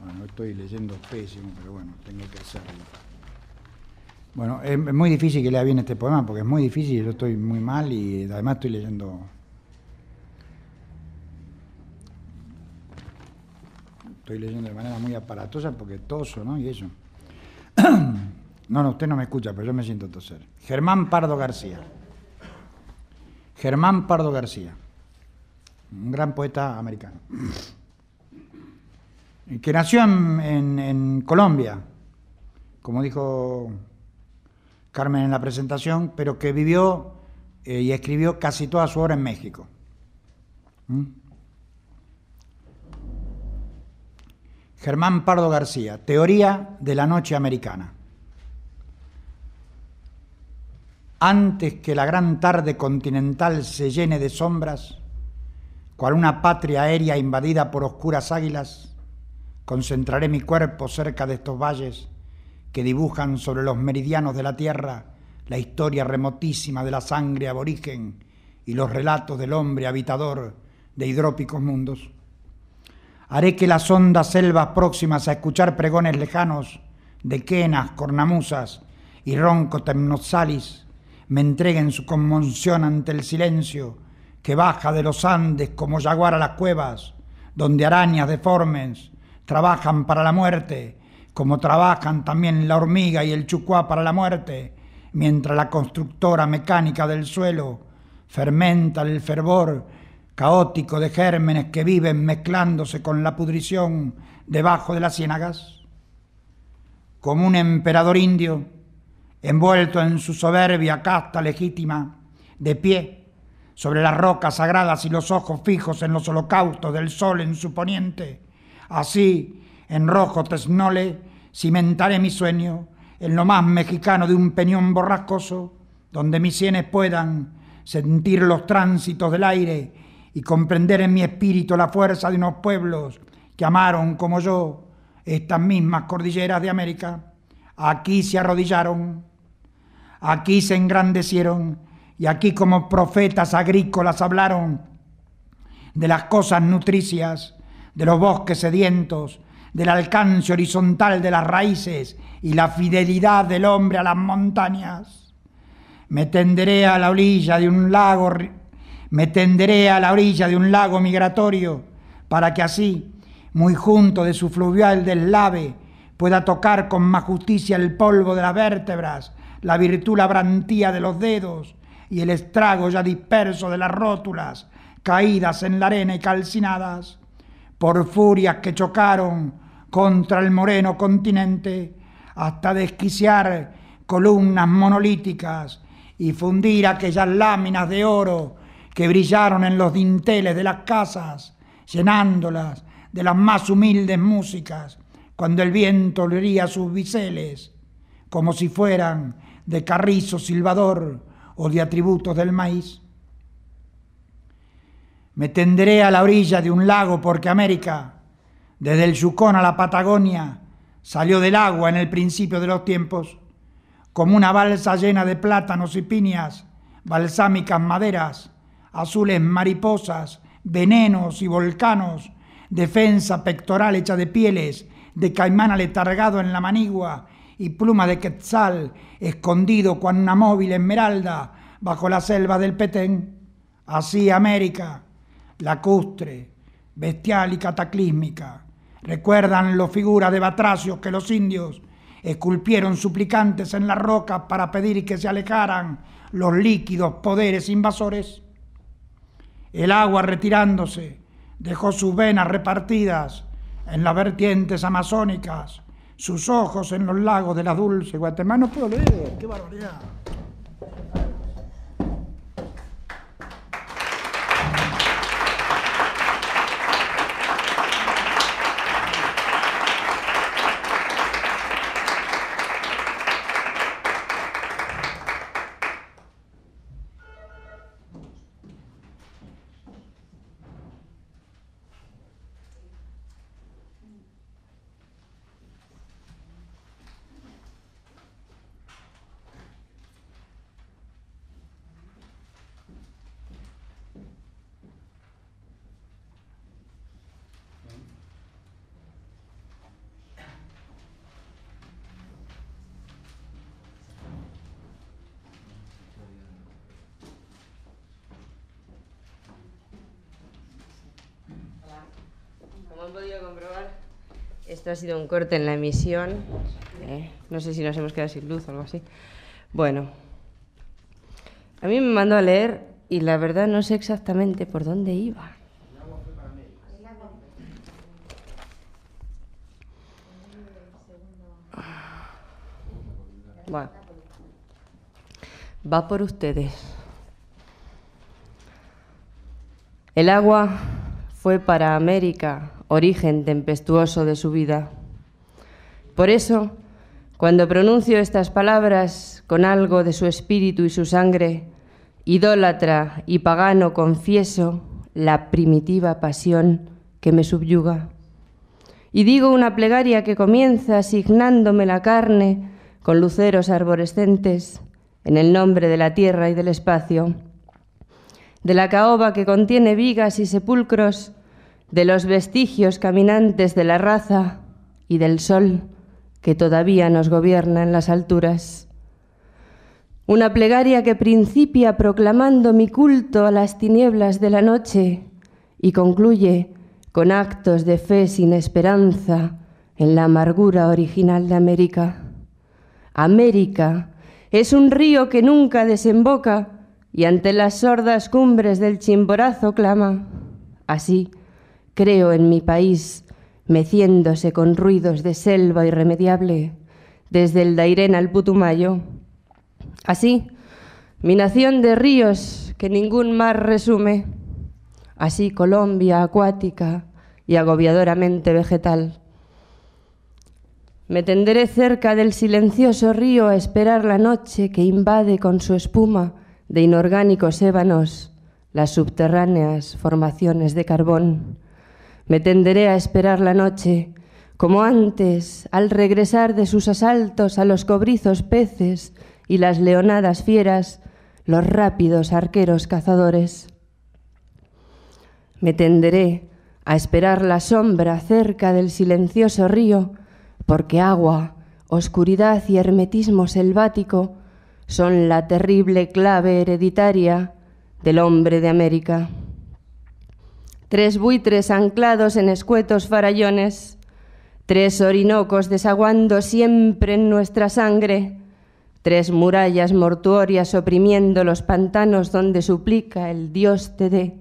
B: Bueno, ah, estoy leyendo pésimo, pero bueno, tengo que hacerlo. Bueno, es muy difícil que lea bien este poema porque es muy difícil, yo estoy muy mal y además estoy leyendo estoy leyendo de manera muy aparatosa porque toso, ¿no? Y eso. no, no, usted no me escucha, pero yo me siento toser. Germán Pardo García. Germán Pardo García, un gran poeta americano, que nació en, Colombia, como dijo Carmen en la presentación, pero que vivió eh, y escribió casi toda su obra en México. ¿Mm? Germán Pardo García, Teoría de la Noche Americana. Antes que la gran tarde continental se llene de sombras, cual una patria aérea invadida por oscuras águilas, concentraré mi cuerpo cerca de estos valles que dibujan sobre los meridianos de la tierra la historia remotísima de la sangre aborigen y los relatos del hombre habitador de hidrópicos mundos. Haré que las hondas selvas próximas a escuchar pregones lejanos de quenas, cornamusas y ronco temnosalis me entreguen su conmoción ante el silencio que baja de los Andes como jaguar a las cuevas, donde arañas deformes trabajan para la muerte, como trabajan también la hormiga y el chucuá para la muerte, mientras la constructora mecánica del suelo fermenta el fervor caótico de gérmenes que viven mezclándose con la pudrición debajo de las ciénagas? Como un emperador indio, envuelto en su soberbia casta legítima, de pie sobre las rocas sagradas y los ojos fijos en los holocaustos del sol en su poniente, así en rojo tesnole cimentaré mi sueño en lo más mexicano de un peñón borrascoso, donde mis sienes puedan sentir los tránsitos del aire y comprender en mi espíritu la fuerza de unos pueblos que amaron como yo estas mismas cordilleras de América. Aquí se arrodillaron, aquí se engrandecieron y aquí como profetas agrícolas hablaron de las cosas nutricias, de los bosques sedientos, del alcance horizontal de las raíces y la fidelidad del hombre a las montañas. Me tenderé a la orilla de un lago me tenderé a la orilla de un lago migratorio, para que así, muy junto de su fluvial deslave, pueda tocar con más justicia el polvo de las vértebras, la virtud labrantía de los dedos y el estrago ya disperso de las rótulas, caídas en la arena y calcinadas, por furias que chocaron contra el moreno continente, hasta desquiciar columnas monolíticas y fundir aquellas láminas de oro que brillaron en los dinteles de las casas, llenándolas de las más humildes músicas, cuando el viento olería sus biseles, como si fueran de carrizo silbador o de atributos del maíz. Me tenderé a la orilla de un lago porque América, desde el Yucón a la Patagonia, salió del agua en el principio de los tiempos, como una balsa llena de plátanos y piñas, balsámicas maderas, azules mariposas, venenos y volcanos, defensa pectoral hecha de pieles, de caimán aletargado en la manigua y pluma de quetzal, escondido con una móvil esmeralda bajo la selva del Petén. Así América, lacustre, bestial y cataclísmica, recuerdan los figuras de batracios que los indios esculpieron suplicantes en las rocas para pedir que se alejaran los líquidos poderes invasores. El agua retirándose dejó sus venas repartidas en las vertientes amazónicas, sus ojos en los lagos de la dulce Guatemala. qué barbaridad.
A: ha sido un corte en la emisión. Eh, no sé si nos hemos quedado sin luz o algo así. Bueno, a mí me mandó a leer y la verdad no sé exactamente por dónde iba. Bueno, va por ustedes. El agua fue para América origen tempestuoso de su vida. Por eso, cuando pronuncio estas palabras con algo de su espíritu y su sangre, idólatra y pagano confieso la primitiva pasión que me subyuga. Y digo una plegaria que comienza asignándome la carne con luceros arborescentes en el nombre de la tierra y del espacio, de la caoba que contiene vigas y sepulcros, de los vestigios caminantes de la raza y del sol que todavía nos gobierna en las alturas. Una plegaria que principia proclamando mi culto a las tinieblas de la noche y concluye con actos de fe sin esperanza en la amargura original de América. América es un río que nunca desemboca y ante las sordas cumbres del chimborazo clama. Así, creo en mi país, meciéndose con ruidos de selva irremediable, desde el Dairén al Putumayo. Así, mi nación de ríos que ningún mar resume, así Colombia acuática y agobiadoramente vegetal. Me tenderé cerca del silencioso río a esperar la noche que invade con su espuma de inorgánicos ébanos las subterráneas formaciones de carbón me tenderé a esperar la noche, como antes, al regresar de sus asaltos a los cobrizos peces y las leonadas fieras, los rápidos arqueros cazadores. Me tenderé a esperar la sombra cerca del silencioso río, porque agua, oscuridad y hermetismo selvático son la terrible clave hereditaria del hombre de América tres buitres anclados en escuetos farallones, tres orinocos desaguando siempre en nuestra sangre, tres murallas mortuorias oprimiendo los pantanos donde suplica el Dios te dé.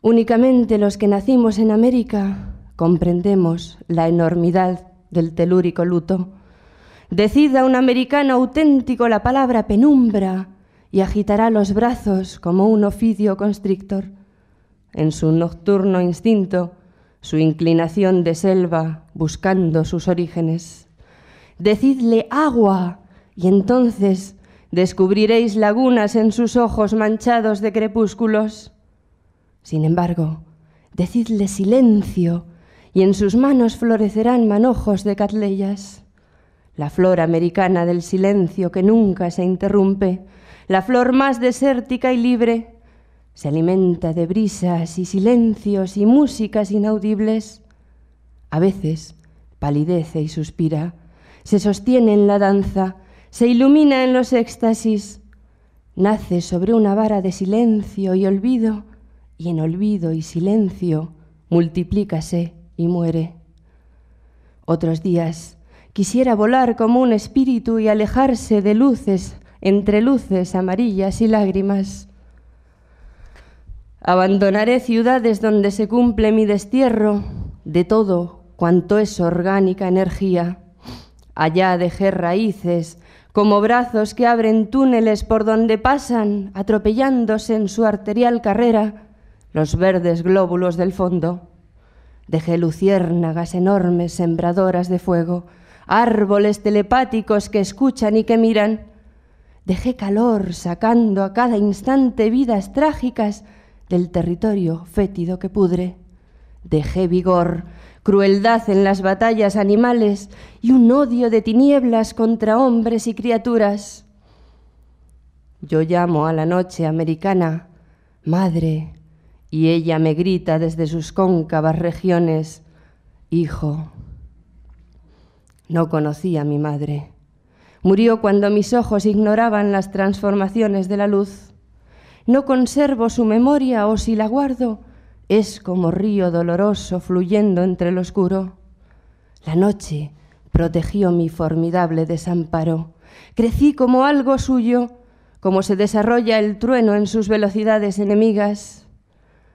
A: Únicamente los que nacimos en América comprendemos la enormidad del telúrico luto. Decida un americano auténtico la palabra penumbra y agitará los brazos como un ofidio constrictor en su nocturno instinto, su inclinación de selva buscando sus orígenes. Decidle agua y entonces descubriréis lagunas en sus ojos manchados de crepúsculos. Sin embargo, decidle silencio y en sus manos florecerán manojos de catleyas. La flor americana del silencio que nunca se interrumpe, la flor más desértica y libre se alimenta de brisas y silencios y músicas inaudibles. A veces palidece y suspira, se sostiene en la danza, se ilumina en los éxtasis, nace sobre una vara de silencio y olvido, y en olvido y silencio multiplícase y muere. Otros días quisiera volar como un espíritu y alejarse de luces, entre luces amarillas y lágrimas Abandonaré ciudades donde se cumple mi destierro de todo cuanto es orgánica energía. Allá dejé raíces como brazos que abren túneles por donde pasan, atropellándose en su arterial carrera, los verdes glóbulos del fondo. Dejé luciérnagas enormes sembradoras de fuego, árboles telepáticos que escuchan y que miran. Dejé calor sacando a cada instante vidas trágicas, del territorio fétido que pudre. Dejé vigor, crueldad en las batallas animales y un odio de tinieblas contra hombres y criaturas. Yo llamo a la noche americana, madre, y ella me grita desde sus cóncavas regiones, hijo. No conocí a mi madre. Murió cuando mis ojos ignoraban las transformaciones de la luz no conservo su memoria o si la guardo, es como río doloroso fluyendo entre el oscuro. La noche protegió mi formidable desamparo. Crecí como algo suyo, como se desarrolla el trueno en sus velocidades enemigas.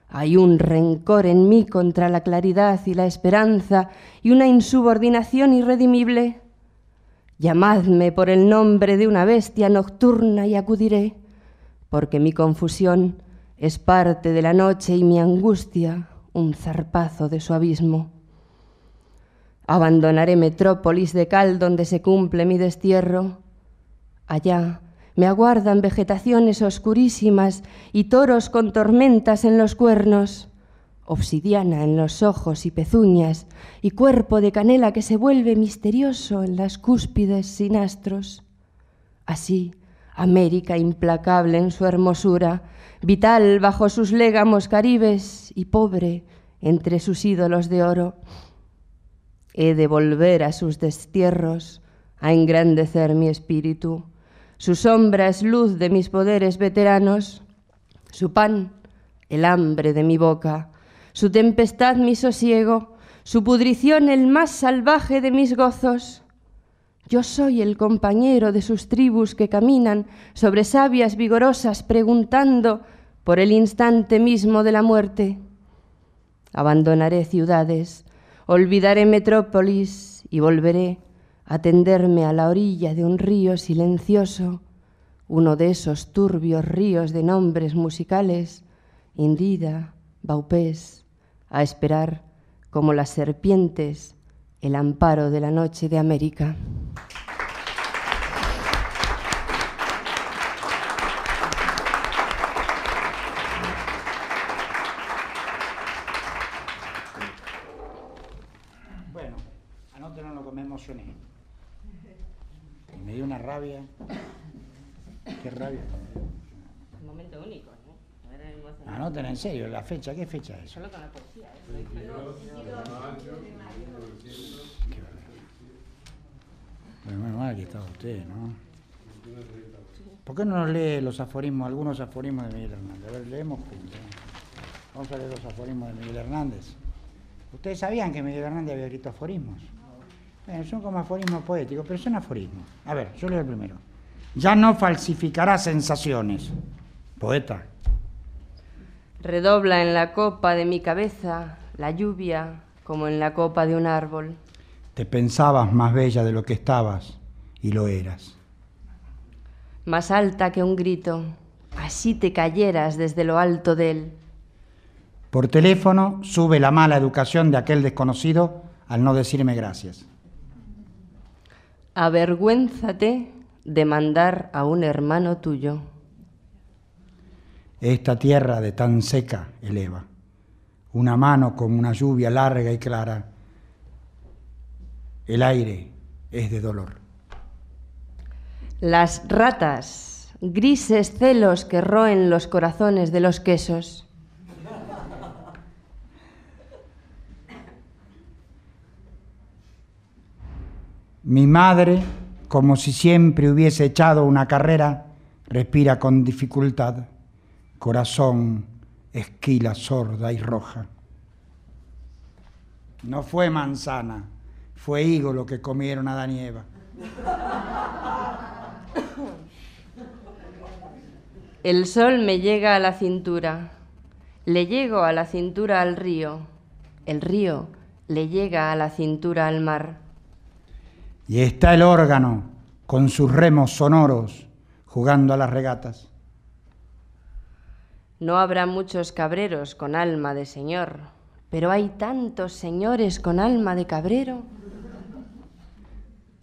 A: Hay un rencor en mí contra la claridad y la esperanza y una insubordinación irredimible. Llamadme por el nombre de una bestia nocturna y acudiré porque mi confusión es parte de la noche y mi angustia un zarpazo de su abismo. Abandonaré Metrópolis de cal donde se cumple mi destierro. Allá me aguardan vegetaciones oscurísimas y toros con tormentas en los cuernos, obsidiana en los ojos y pezuñas y cuerpo de canela que se vuelve misterioso en las cúspides sin astros. Así, América implacable en su hermosura, vital bajo sus légamos caribes y pobre entre sus ídolos de oro. He de volver a sus destierros a engrandecer mi espíritu. Su sombra es luz de mis poderes veteranos, su pan el hambre de mi boca, su tempestad mi sosiego, su pudrición el más salvaje de mis gozos. Yo soy el compañero de sus tribus que caminan sobre sabias vigorosas preguntando por el instante mismo de la muerte. Abandonaré ciudades, olvidaré metrópolis y volveré a tenderme a la orilla de un río silencioso, uno de esos turbios ríos de nombres musicales, Indida, Baupés, a esperar, como las serpientes, el amparo de la noche de América.
B: Bueno, anoche no lo que me emocioné. Me dio una rabia. Qué rabia.
A: Un momento único, ¿no? Anoten en serio, la
B: fecha, ¿qué fecha es? Solo con la ¿eh? Bueno, menos mal que estaba usted, ¿no? ¿Por qué no nos lee los aforismos, algunos aforismos de Miguel Hernández? A ver, leemos juntos. Vamos a leer los aforismos de Miguel Hernández. ¿Ustedes sabían que Miguel Hernández había escrito aforismos? Bueno, son como aforismos poéticos, pero son aforismos. A ver, yo leo el primero. Ya no falsificará sensaciones. Poeta. Redobla
A: en la copa de mi cabeza la lluvia como en la copa de un árbol.
B: Te pensabas más bella de lo que estabas y lo eras.
A: Más alta que un grito, así te cayeras desde lo alto de él.
B: Por teléfono sube la mala educación de aquel desconocido al no decirme gracias.
A: Avergüénzate de mandar a un hermano tuyo.
B: Esta tierra de tan seca eleva, una mano como una lluvia larga y clara el aire es de dolor.
A: Las ratas, grises celos que roen los corazones de los quesos.
B: Mi madre, como si siempre hubiese echado una carrera, respira con dificultad, corazón, esquila sorda y roja. No fue manzana fue higo lo que comieron a y Eva.
A: El sol me llega a la cintura. Le llego a la cintura al río. El río le llega a la cintura al mar.
B: Y está el órgano con sus remos sonoros jugando a las regatas.
A: No habrá muchos cabreros con alma de señor pero hay tantos señores con alma de cabrero.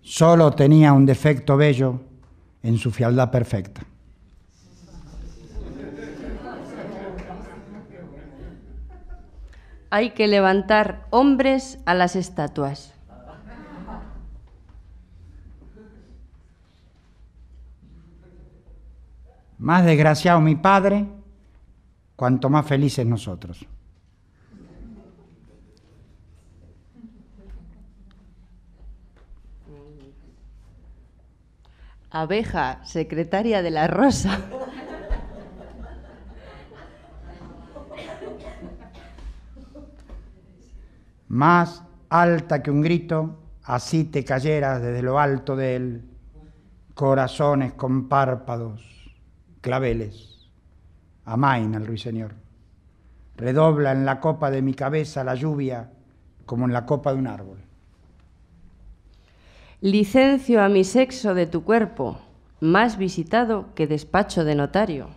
B: Solo tenía un defecto bello en su fialdad perfecta.
A: Hay que levantar hombres a las estatuas.
B: Más desgraciado mi padre, cuanto más felices nosotros.
A: Abeja, secretaria de la Rosa.
B: Más alta que un grito, así te cayeras desde lo alto de él, corazones con párpados, claveles. Amaina el ruiseñor. Redobla en la copa de mi cabeza la lluvia como en la copa de un árbol. Licencio a mi sexo de tu cuerpo, más
A: visitado que despacho de notario.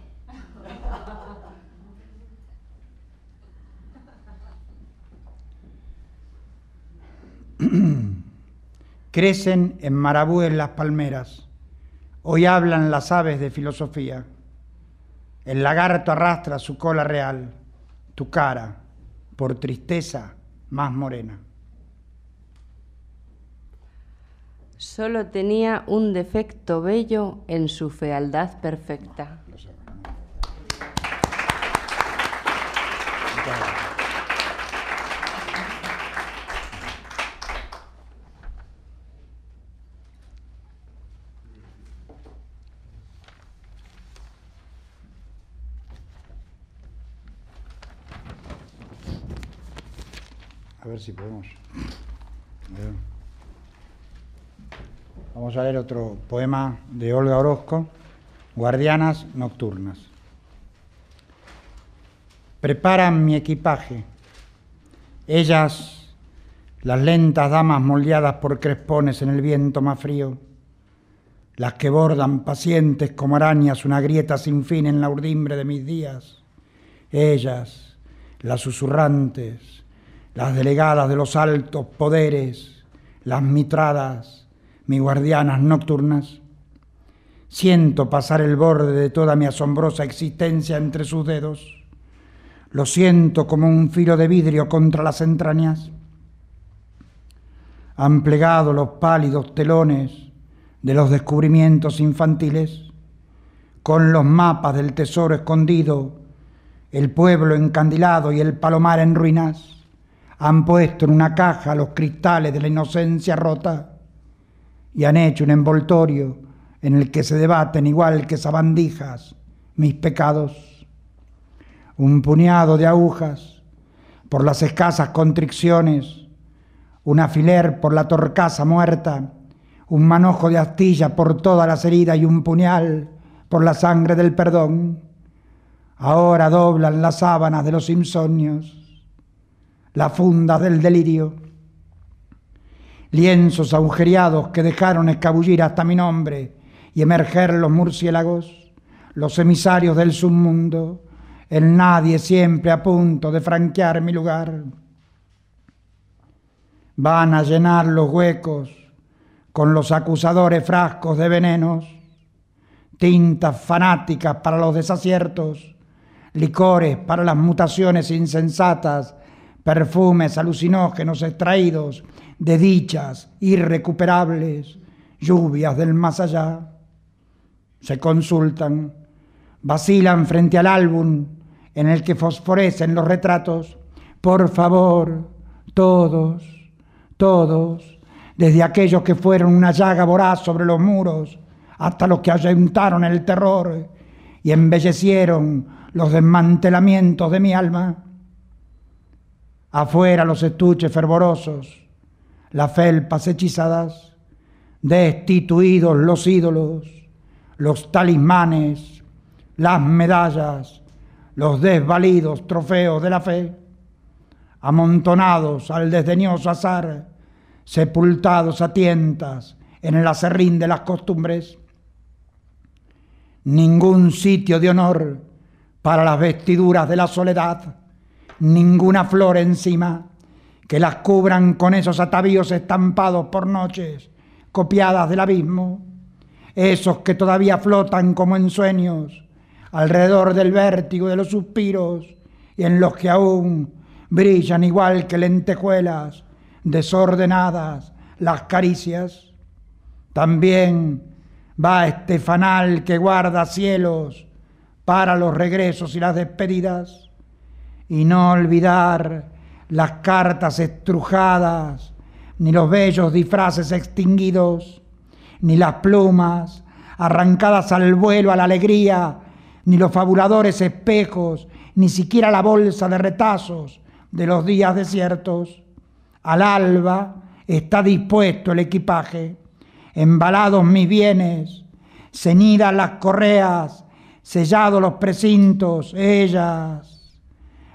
B: Crecen en en las palmeras, hoy hablan las aves de filosofía. El lagarto arrastra su cola real, tu cara, por tristeza más morena.
A: Solo tenía un defecto bello en su fealdad perfecta.
B: A ver si podemos. Vamos a leer otro poema de Olga Orozco, Guardianas Nocturnas. Preparan mi equipaje. Ellas, las lentas damas moldeadas por crespones en el viento más frío, las que bordan pacientes como arañas una grieta sin fin en la urdimbre de mis días, ellas, las susurrantes, las delegadas de los altos poderes, las mitradas, mis guardianas nocturnas. Siento pasar el borde de toda mi asombrosa existencia entre sus dedos. Lo siento como un filo de vidrio contra las entrañas. Han plegado los pálidos telones de los descubrimientos infantiles con los mapas del tesoro escondido, el pueblo encandilado y el palomar en ruinas, han puesto en una caja los cristales de la inocencia rota, y han hecho un envoltorio en el que se debaten igual que sabandijas mis pecados. Un puñado de agujas por las escasas contricciones, un afiler por la torcaza muerta, un manojo de astilla por todas las heridas y un puñal por la sangre del perdón. Ahora doblan las sábanas de los insomnios, las fundas del delirio lienzos agujereados que dejaron escabullir hasta mi nombre y emerger los murciélagos, los emisarios del submundo, el nadie siempre a punto de franquear mi lugar. Van a llenar los huecos con los acusadores frascos de venenos, tintas fanáticas para los desaciertos, licores para las mutaciones insensatas, perfumes alucinógenos extraídos de dichas irrecuperables, lluvias del más allá. Se consultan, vacilan frente al álbum en el que fosforecen los retratos. Por favor, todos, todos, desde aquellos que fueron una llaga voraz sobre los muros, hasta los que ayuntaron el terror y embellecieron los desmantelamientos de mi alma. Afuera los estuches fervorosos, las felpas hechizadas, destituidos los ídolos, los talismanes, las medallas, los desvalidos trofeos de la fe, amontonados al desdeñoso azar, sepultados a tientas en el acerrín de las costumbres. Ningún sitio de honor para las vestiduras de la soledad, ninguna flor encima, que las cubran con esos atavíos estampados por noches, copiadas del abismo, esos que todavía flotan como en sueños alrededor del vértigo de los suspiros y en los que aún brillan igual que lentejuelas desordenadas las caricias. También va este fanal que guarda cielos para los regresos y las despedidas. Y no olvidar las cartas estrujadas, ni los bellos disfraces extinguidos, ni las plumas arrancadas al vuelo a la alegría, ni los fabuladores espejos, ni siquiera la bolsa de retazos de los días desiertos. Al alba está dispuesto el equipaje, embalados mis bienes, ceñidas las correas, sellados los precintos, ellas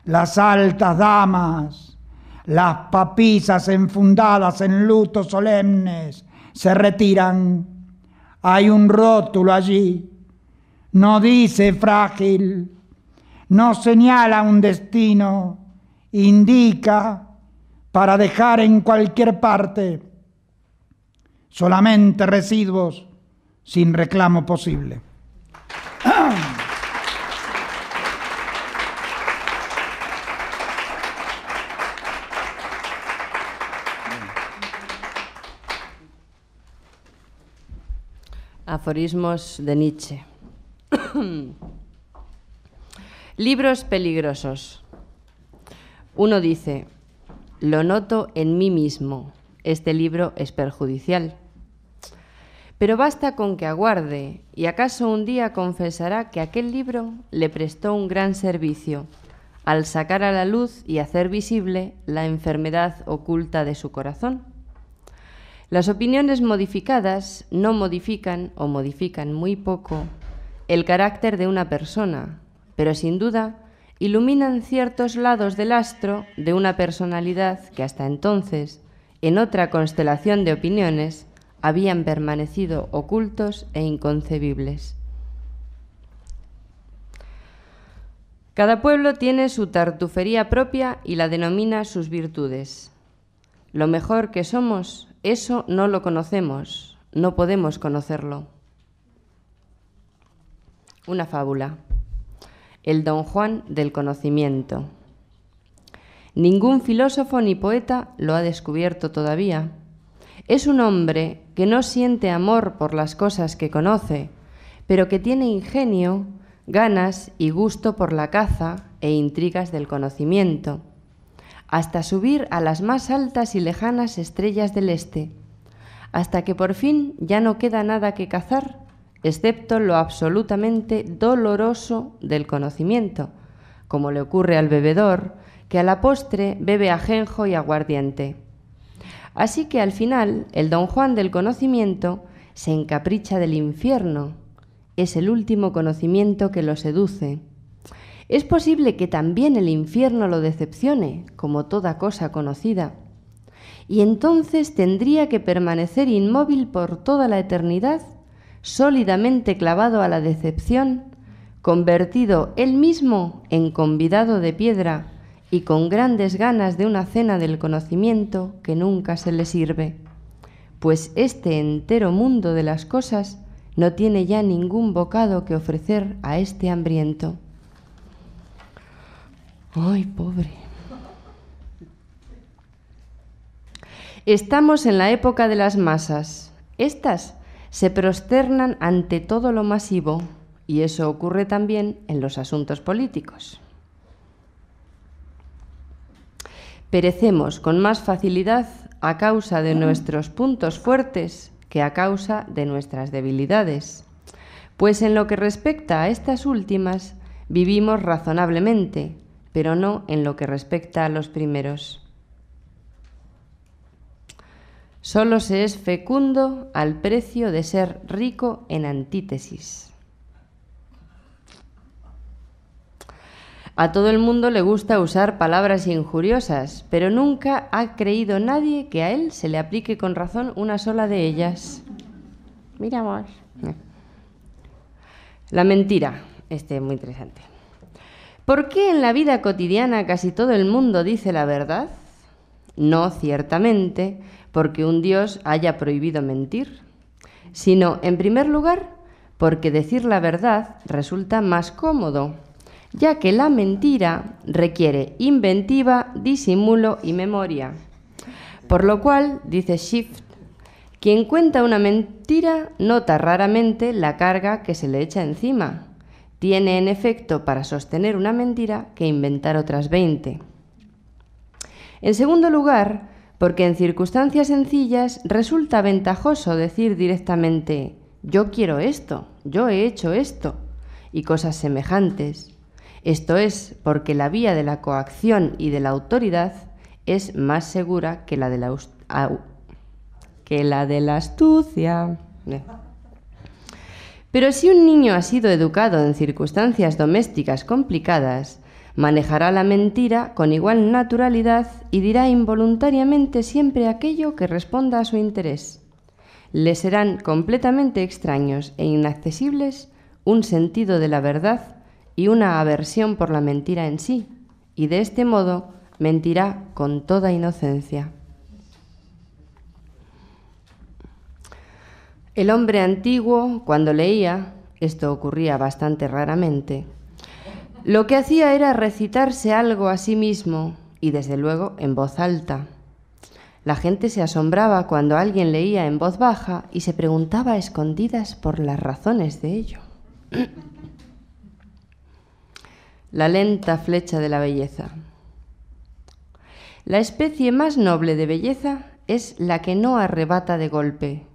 B: las altas damas, las papisas enfundadas en lutos solemnes se retiran. Hay un rótulo allí, no dice frágil, no señala un destino, indica para dejar en cualquier parte solamente residuos sin reclamo posible.
A: Aforismos de Nietzsche. Libros peligrosos. Uno dice, lo noto en mí mismo, este libro es perjudicial. Pero basta con que aguarde y acaso un día confesará que aquel libro le prestó un gran servicio al sacar a la luz y hacer visible la enfermedad oculta de su corazón. Las opiniones modificadas no modifican o modifican muy poco el carácter de una persona, pero sin duda iluminan ciertos lados del astro de una personalidad que hasta entonces, en otra constelación de opiniones, habían permanecido ocultos e inconcebibles. Cada pueblo tiene su tartufería propia y la denomina sus virtudes. Lo mejor que somos eso no lo conocemos, no podemos conocerlo. Una fábula. El don Juan del conocimiento. Ningún filósofo ni poeta lo ha descubierto todavía. Es un hombre que no siente amor por las cosas que conoce, pero que tiene ingenio, ganas y gusto por la caza e intrigas del conocimiento hasta subir a las más altas y lejanas estrellas del este, hasta que por fin ya no queda nada que cazar, excepto lo absolutamente doloroso del conocimiento, como le ocurre al bebedor, que a la postre bebe ajenjo y aguardiente. Así que al final el don Juan del conocimiento se encapricha del infierno, es el último conocimiento que lo seduce es posible que también el infierno lo decepcione, como toda cosa conocida, y entonces tendría que permanecer inmóvil por toda la eternidad, sólidamente clavado a la decepción, convertido él mismo en convidado de piedra y con grandes ganas de una cena del conocimiento que nunca se le sirve, pues este entero mundo de las cosas no tiene ya ningún bocado que ofrecer a este hambriento. Ay, pobre. Estamos en la época de las masas. Estas se prosternan ante todo lo masivo y eso ocurre también en los asuntos políticos. Perecemos con más facilidad a causa de nuestros puntos fuertes que a causa de nuestras debilidades. Pues en lo que respecta a estas últimas, vivimos razonablemente, pero no en lo que respecta a los primeros. Solo se es fecundo al precio de ser rico en antítesis. A todo el mundo le gusta usar palabras injuriosas, pero nunca ha creído nadie que a él se le aplique con razón una sola de ellas. Miramos. La mentira, este es muy interesante. ¿Por qué en la vida cotidiana casi todo el mundo dice la verdad? No ciertamente porque un Dios haya prohibido mentir, sino en primer lugar porque decir la verdad resulta más cómodo, ya que la mentira requiere inventiva, disimulo y memoria. Por lo cual, dice Shift, quien cuenta una mentira nota raramente la carga que se le echa encima tiene en efecto para sostener una mentira que inventar otras 20. En segundo lugar, porque en circunstancias sencillas resulta ventajoso decir directamente yo quiero esto, yo he hecho esto y cosas semejantes. Esto es porque la vía de la coacción y de la autoridad es más segura que la de la, que la, de la astucia. Pero si un niño ha sido educado en circunstancias domésticas complicadas, manejará la mentira con igual naturalidad y dirá involuntariamente siempre aquello que responda a su interés. Le serán completamente extraños e inaccesibles un sentido de la verdad y una aversión por la mentira en sí, y de este modo mentirá con toda inocencia. El hombre antiguo, cuando leía, esto ocurría bastante raramente, lo que hacía era recitarse algo a sí mismo y desde luego en voz alta. La gente se asombraba cuando alguien leía en voz baja y se preguntaba a escondidas por las razones de ello. La lenta flecha de la belleza. La especie más noble de belleza es la que no arrebata de golpe,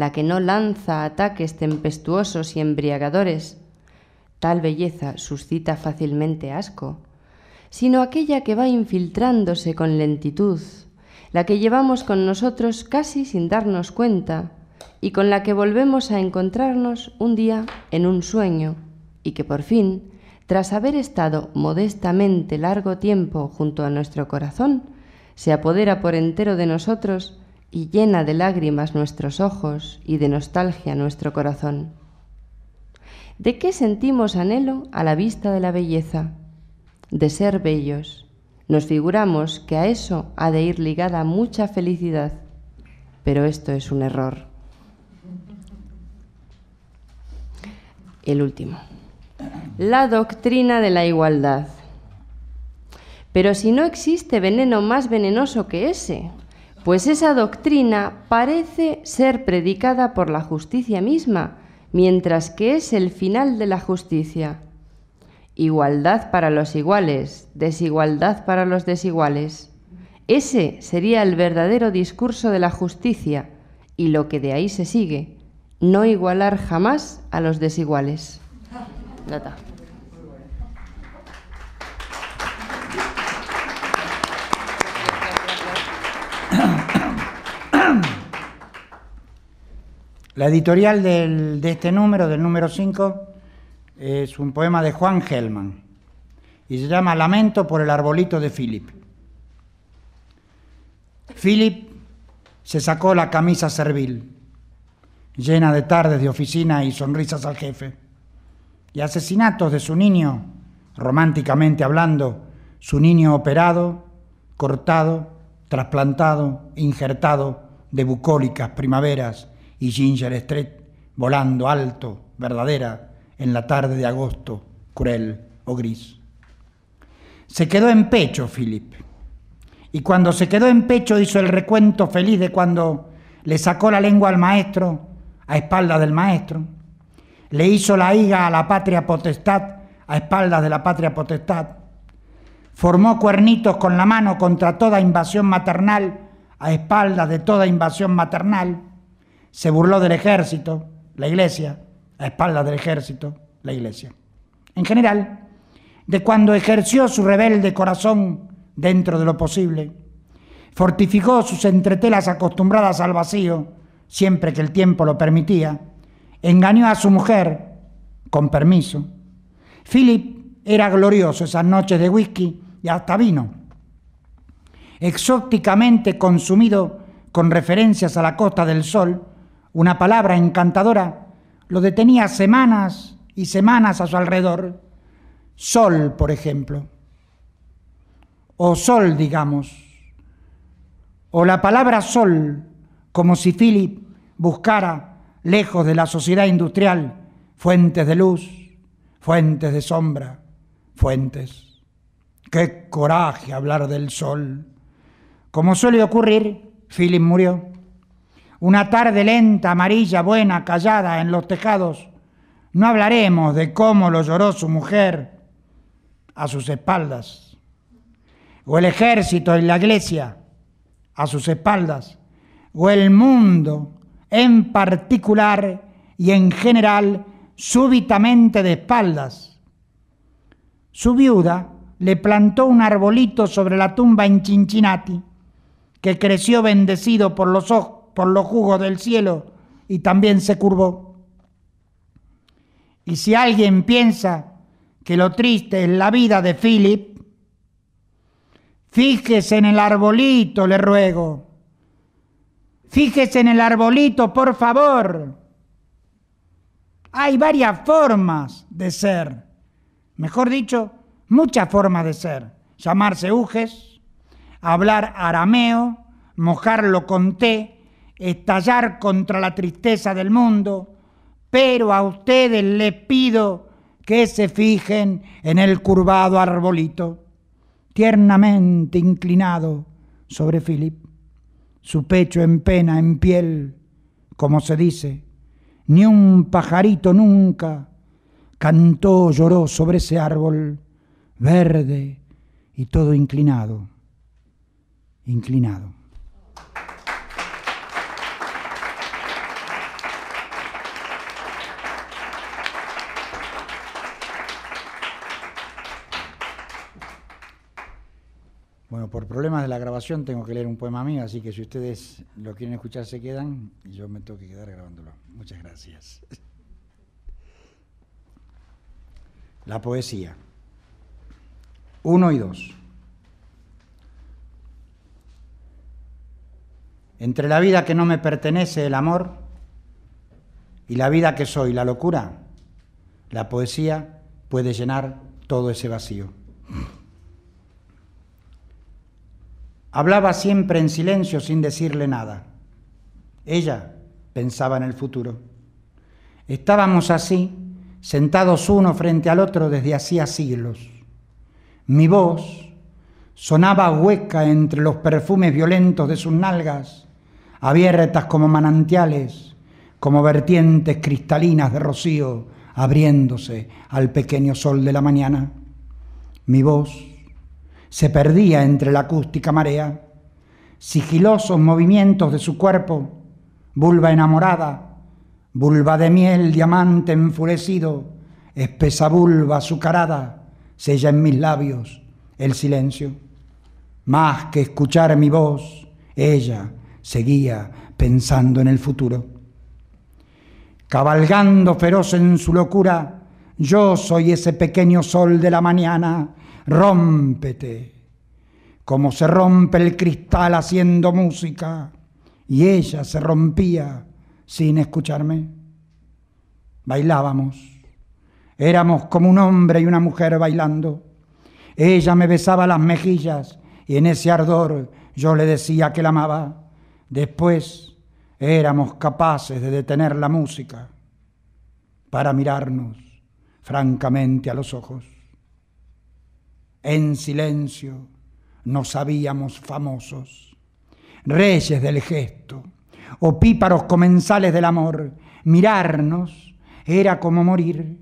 A: la que no lanza ataques tempestuosos y embriagadores. Tal belleza suscita fácilmente asco, sino aquella que va infiltrándose con lentitud, la que llevamos con nosotros casi sin darnos cuenta y con la que volvemos a encontrarnos un día en un sueño y que por fin, tras haber estado modestamente largo tiempo junto a nuestro corazón, se apodera por entero de nosotros y llena de lágrimas nuestros ojos y de nostalgia nuestro corazón. ¿De qué sentimos anhelo a la vista de la belleza? De ser bellos. Nos figuramos que a eso ha de ir ligada mucha felicidad, pero esto es un error. El último. La doctrina de la igualdad. Pero si no existe veneno más venenoso que ese, pues esa doctrina parece ser predicada por la justicia misma, mientras que es el final de la justicia. Igualdad para los iguales, desigualdad para los desiguales. Ese sería el verdadero discurso de la justicia y lo que de ahí se sigue, no igualar jamás a los desiguales.
B: La editorial de este número, del número 5, es un poema de Juan Gelman y se llama Lamento por el arbolito de Philip. Philip se sacó la camisa servil, llena de tardes de oficina y sonrisas al jefe, y asesinatos de su niño, románticamente hablando, su niño operado, cortado, trasplantado, injertado de bucólicas primaveras y Ginger Street volando alto, verdadera, en la tarde de agosto, cruel o gris. Se quedó en pecho Philip. Y cuando se quedó en pecho hizo el recuento feliz de cuando le sacó la lengua al maestro, a espaldas del maestro. Le hizo la higa a la patria potestad, a espaldas de la patria potestad. Formó cuernitos con la mano contra toda invasión maternal, a espaldas de toda invasión maternal se burló del ejército, la iglesia, a espaldas del ejército, la iglesia. En general, de cuando ejerció su rebelde corazón dentro de lo posible, fortificó sus entretelas acostumbradas al vacío, siempre que el tiempo lo permitía, engañó a su mujer, con permiso. Philip era glorioso esas noches de whisky y hasta vino, exóticamente consumido con referencias a la Costa del Sol, una palabra encantadora, lo detenía semanas y semanas a su alrededor. Sol, por ejemplo. O sol, digamos. O la palabra sol, como si Philip buscara, lejos de la sociedad industrial, fuentes de luz, fuentes de sombra, fuentes. Qué coraje hablar del sol. Como suele ocurrir, Philip murió una tarde lenta, amarilla, buena, callada, en los tejados. No hablaremos de cómo lo lloró su mujer a sus espaldas, o el ejército y la iglesia a sus espaldas, o el mundo en particular y en general súbitamente de espaldas. Su viuda le plantó un arbolito sobre la tumba en chinchinati que creció bendecido por los ojos por los jugos del cielo y también se curvó. Y si alguien piensa que lo triste es la vida de Philip, fíjese en el arbolito, le ruego. Fíjese en el arbolito, por favor. Hay varias formas de ser, mejor dicho, muchas formas de ser. Llamarse Ujes, hablar arameo, mojarlo con té, estallar contra la tristeza del mundo, pero a ustedes les pido que se fijen en el curvado arbolito, tiernamente inclinado sobre Philip, su pecho en pena, en piel, como se dice, ni un pajarito nunca cantó, o lloró sobre ese árbol verde y todo inclinado, inclinado. Bueno, por problemas de la grabación tengo que leer un poema mío, así que si ustedes lo quieren escuchar se quedan y yo me tengo que quedar grabándolo. Muchas gracias. La poesía. Uno y dos. Entre la vida que no me pertenece, el amor, y la vida que soy, la locura, la poesía puede llenar todo ese vacío. Hablaba siempre en silencio sin decirle nada. Ella pensaba en el futuro. Estábamos así, sentados uno frente al otro desde hacía siglos. Mi voz sonaba hueca entre los perfumes violentos de sus nalgas, abiertas como manantiales, como vertientes cristalinas de rocío abriéndose al pequeño sol de la mañana. Mi voz se perdía entre la acústica marea. Sigilosos movimientos de su cuerpo, vulva enamorada, vulva de miel, diamante enfurecido, espesa vulva azucarada, sella en mis labios el silencio. Más que escuchar mi voz, ella seguía pensando en el futuro. Cabalgando feroz en su locura, yo soy ese pequeño sol de la mañana rómpete, como se rompe el cristal haciendo música, y ella se rompía sin escucharme. Bailábamos, éramos como un hombre y una mujer bailando. Ella me besaba las mejillas y en ese ardor yo le decía que la amaba. Después éramos capaces de detener la música para mirarnos francamente a los ojos. En silencio nos habíamos famosos, reyes del gesto, opíparos comensales del amor, mirarnos era como morir.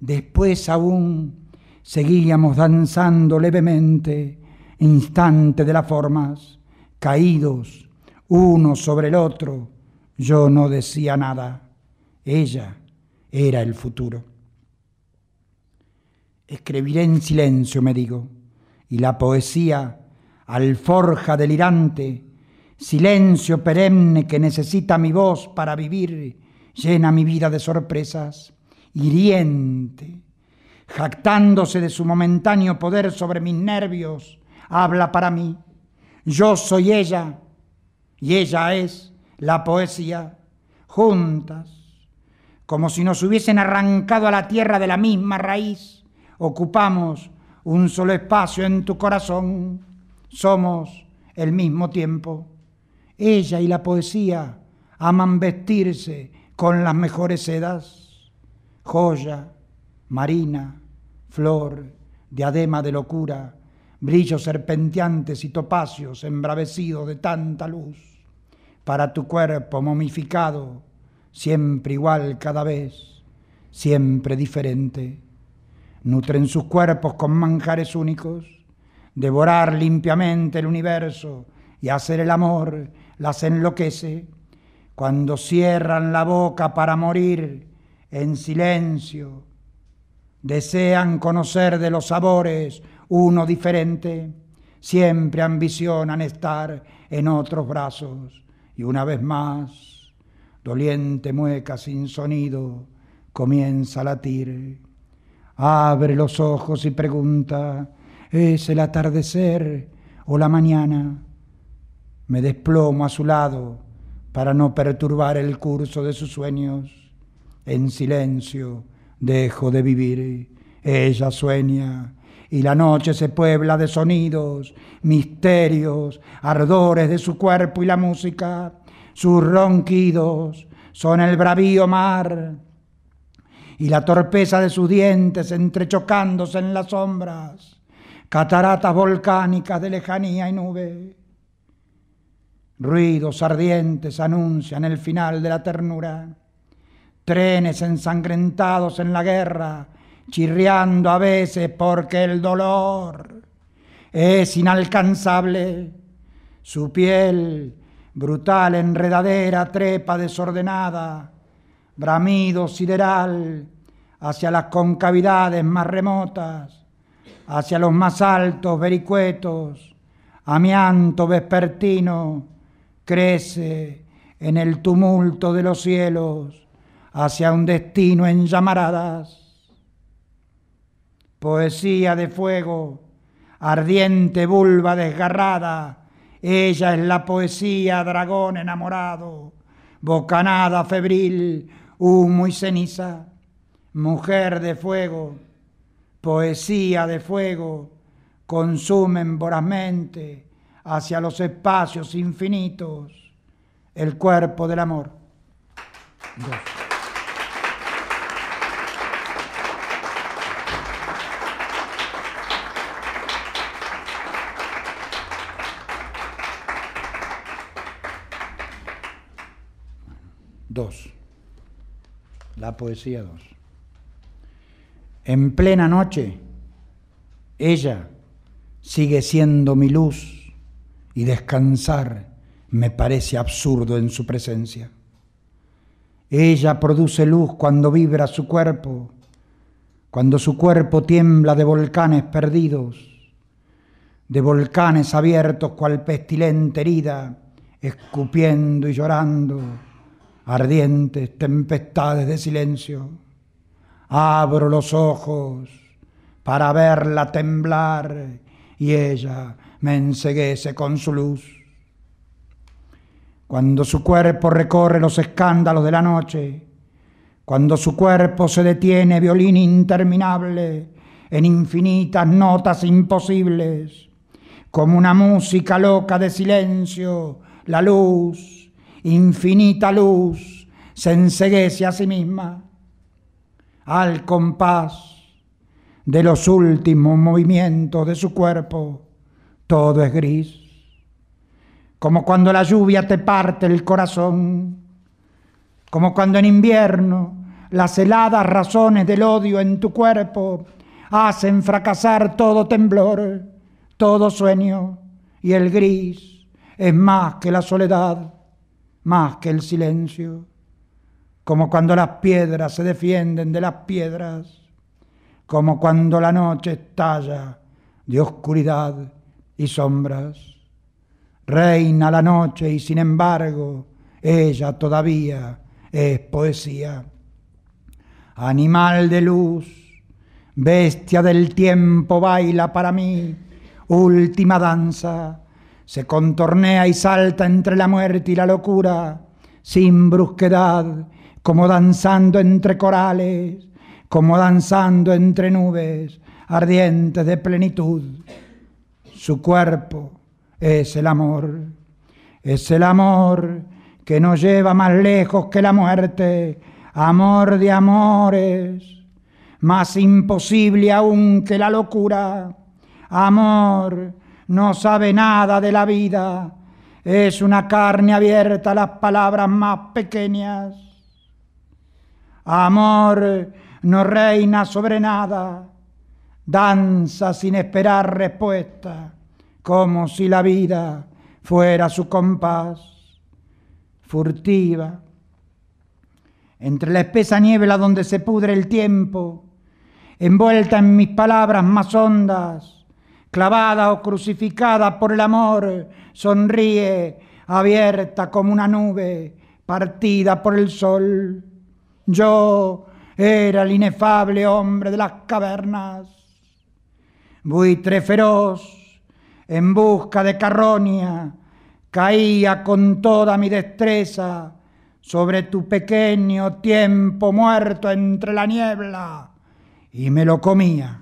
B: Después aún seguíamos danzando levemente, instante de las formas, caídos uno sobre el otro. Yo no decía nada. Ella era el futuro escribiré en silencio, me digo, y la poesía, alforja delirante, silencio perenne que necesita mi voz para vivir, llena mi vida de sorpresas, hiriente, jactándose de su momentáneo poder sobre mis nervios, habla para mí. Yo soy ella y ella es la poesía, juntas, como si nos hubiesen arrancado a la tierra de la misma raíz ocupamos un solo espacio en tu corazón, somos el mismo tiempo. Ella y la poesía aman vestirse con las mejores sedas, joya, marina, flor, diadema de locura, brillos serpenteantes y topacios embravecidos de tanta luz, para tu cuerpo momificado, siempre igual cada vez, siempre diferente nutren sus cuerpos con manjares únicos, devorar limpiamente el universo y hacer el amor las enloquece, cuando cierran la boca para morir en silencio, desean conocer de los sabores uno diferente, siempre ambicionan estar en otros brazos y una vez más, doliente mueca sin sonido, comienza a latir abre los ojos y pregunta, ¿es el atardecer o la mañana? Me desplomo a su lado para no perturbar el curso de sus sueños. En silencio dejo de vivir. Ella sueña y la noche se puebla de sonidos, misterios, ardores de su cuerpo y la música. Sus ronquidos son el bravío mar y la torpeza de sus dientes entrechocándose en las sombras, cataratas volcánicas de lejanía y nube. Ruidos ardientes anuncian el final de la ternura, trenes ensangrentados en la guerra, chirriando a veces porque el dolor es inalcanzable, su piel brutal enredadera trepa desordenada, bramido sideral, hacia las concavidades más remotas, hacia los más altos vericuetos, amianto vespertino, crece en el tumulto de los cielos, hacia un destino en llamaradas. Poesía de fuego, ardiente vulva desgarrada, ella es la poesía, dragón enamorado, bocanada febril, humo y ceniza, mujer de fuego, poesía de fuego, consumen vorazmente hacia los espacios infinitos el cuerpo del amor. Dos la poesía 2. En plena noche, ella sigue siendo mi luz y descansar me parece absurdo en su presencia. Ella produce luz cuando vibra su cuerpo, cuando su cuerpo tiembla de volcanes perdidos, de volcanes abiertos cual pestilente herida, escupiendo y llorando ardientes tempestades de silencio. Abro los ojos para verla temblar y ella me enseguece con su luz. Cuando su cuerpo recorre los escándalos de la noche, cuando su cuerpo se detiene violín interminable en infinitas notas imposibles, como una música loca de silencio, la luz infinita luz se enseguece a sí misma al compás de los últimos movimientos de su cuerpo, todo es gris, como cuando la lluvia te parte el corazón, como cuando en invierno las heladas razones del odio en tu cuerpo hacen fracasar todo temblor, todo sueño, y el gris es más que la soledad más que el silencio, como cuando las piedras se defienden de las piedras, como cuando la noche estalla de oscuridad y sombras. Reina la noche y sin embargo ella todavía es poesía. Animal de luz, bestia del tiempo, baila para mí última danza se contornea y salta entre la muerte y la locura, sin brusquedad, como danzando entre corales, como danzando entre nubes ardientes de plenitud. Su cuerpo es el amor, es el amor que nos lleva más lejos que la muerte, amor de amores, más imposible aún que la locura, amor no sabe nada de la vida, es una carne abierta a las palabras más pequeñas. Amor no reina sobre nada, danza sin esperar respuesta, como si la vida fuera su compás, furtiva. Entre la espesa niebla donde se pudre el tiempo, envuelta en mis palabras más hondas, clavada o crucificada por el amor, sonríe, abierta como una nube, partida por el sol. Yo era el inefable hombre de las cavernas, buitre feroz, en busca de carronia, caía con toda mi destreza sobre tu pequeño tiempo muerto entre la niebla y me lo comía.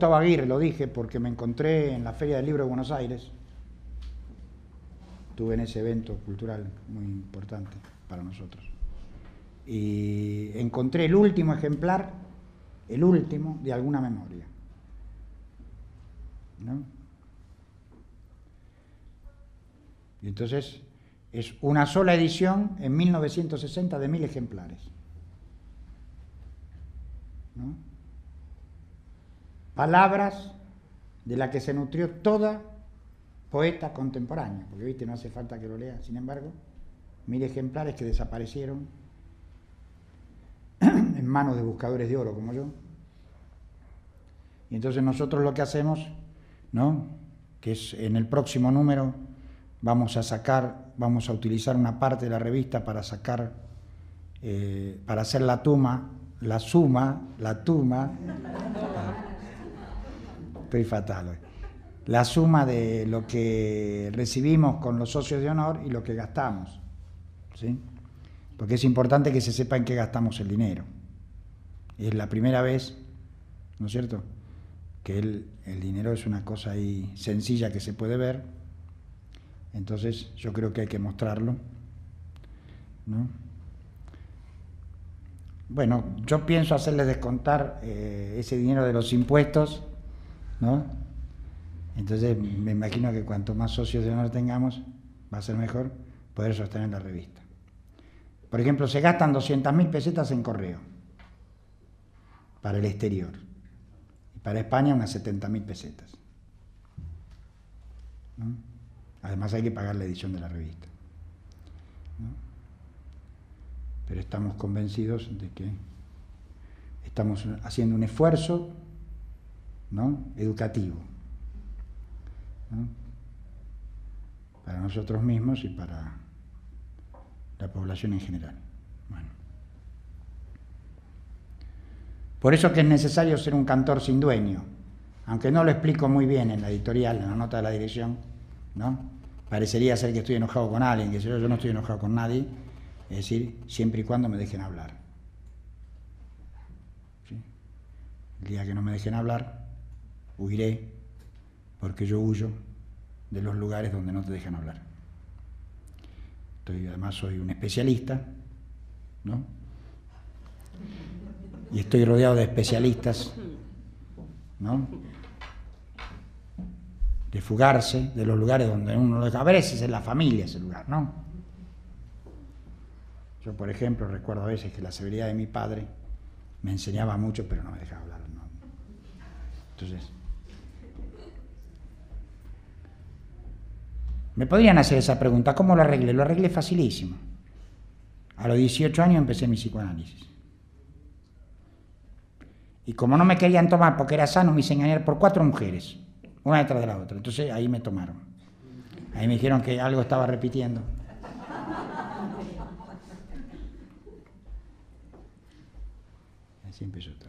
B: Gustavo Aguirre, lo dije, porque me encontré en la Feria del Libro de Buenos Aires. Estuve en ese evento cultural muy importante para nosotros. Y encontré el último ejemplar, el último, de alguna memoria. Y entonces es una sola edición en 1960 de mil ejemplares. ¿No? palabras de la que se nutrió toda poeta contemporánea, porque viste, no hace falta que lo lea sin embargo, mil ejemplares que desaparecieron en manos de buscadores de oro como yo. Y entonces nosotros lo que hacemos, ¿no? que es en el próximo número vamos a sacar, vamos a utilizar una parte de la revista para sacar, eh, para hacer la tuma, la suma, la tuma estoy fatal La suma de lo que recibimos con los socios de honor y lo que gastamos. Porque es importante que se sepa en qué gastamos el dinero. Es la primera vez, ¿no es cierto?, que el, dinero es una cosa ahí sencilla que se puede ver. Entonces yo creo que hay que mostrarlo. Bueno, yo pienso hacerles descontar eh, ese dinero de los impuestos ¿no? Entonces me imagino que cuanto más socios de honor tengamos, va a ser mejor poder sostener la revista. Por ejemplo, se gastan 200.000 pesetas en correo para el exterior. y Para España unas 70.000 pesetas. Además hay que pagar la edición de la revista. Pero estamos convencidos de que estamos haciendo un esfuerzo educativo. Para nosotros mismos y para la población en general. Por eso que es necesario ser un cantor sin dueño, aunque no lo explico muy bien en la editorial, en la nota de la dirección, ¿no? Parecería ser que estoy enojado con alguien, que yo, yo no estoy enojado con nadie, es decir, siempre y cuando me dejen hablar. El día que no me dejen hablar, huiré, porque yo huyo de los lugares donde no te dejan hablar. Estoy, además soy un especialista, ¿no? Y estoy rodeado de especialistas, ¿no? De fugarse de los lugares donde uno lo deja. A veces es la familia ese lugar, ¿no? Yo, por ejemplo, recuerdo a veces que la severidad de mi padre me enseñaba mucho, pero no me dejaba hablar. Entonces, Me podrían hacer esa pregunta, ¿cómo lo arreglé? Lo arreglé facilísimo. A los 18 años empecé mi psicoanálisis. Y como no me querían tomar porque era sano, me hice engañar por cuatro mujeres, una detrás de la otra. Entonces ahí me tomaron. Ahí me dijeron que algo estaba repitiendo. Así empezó todo.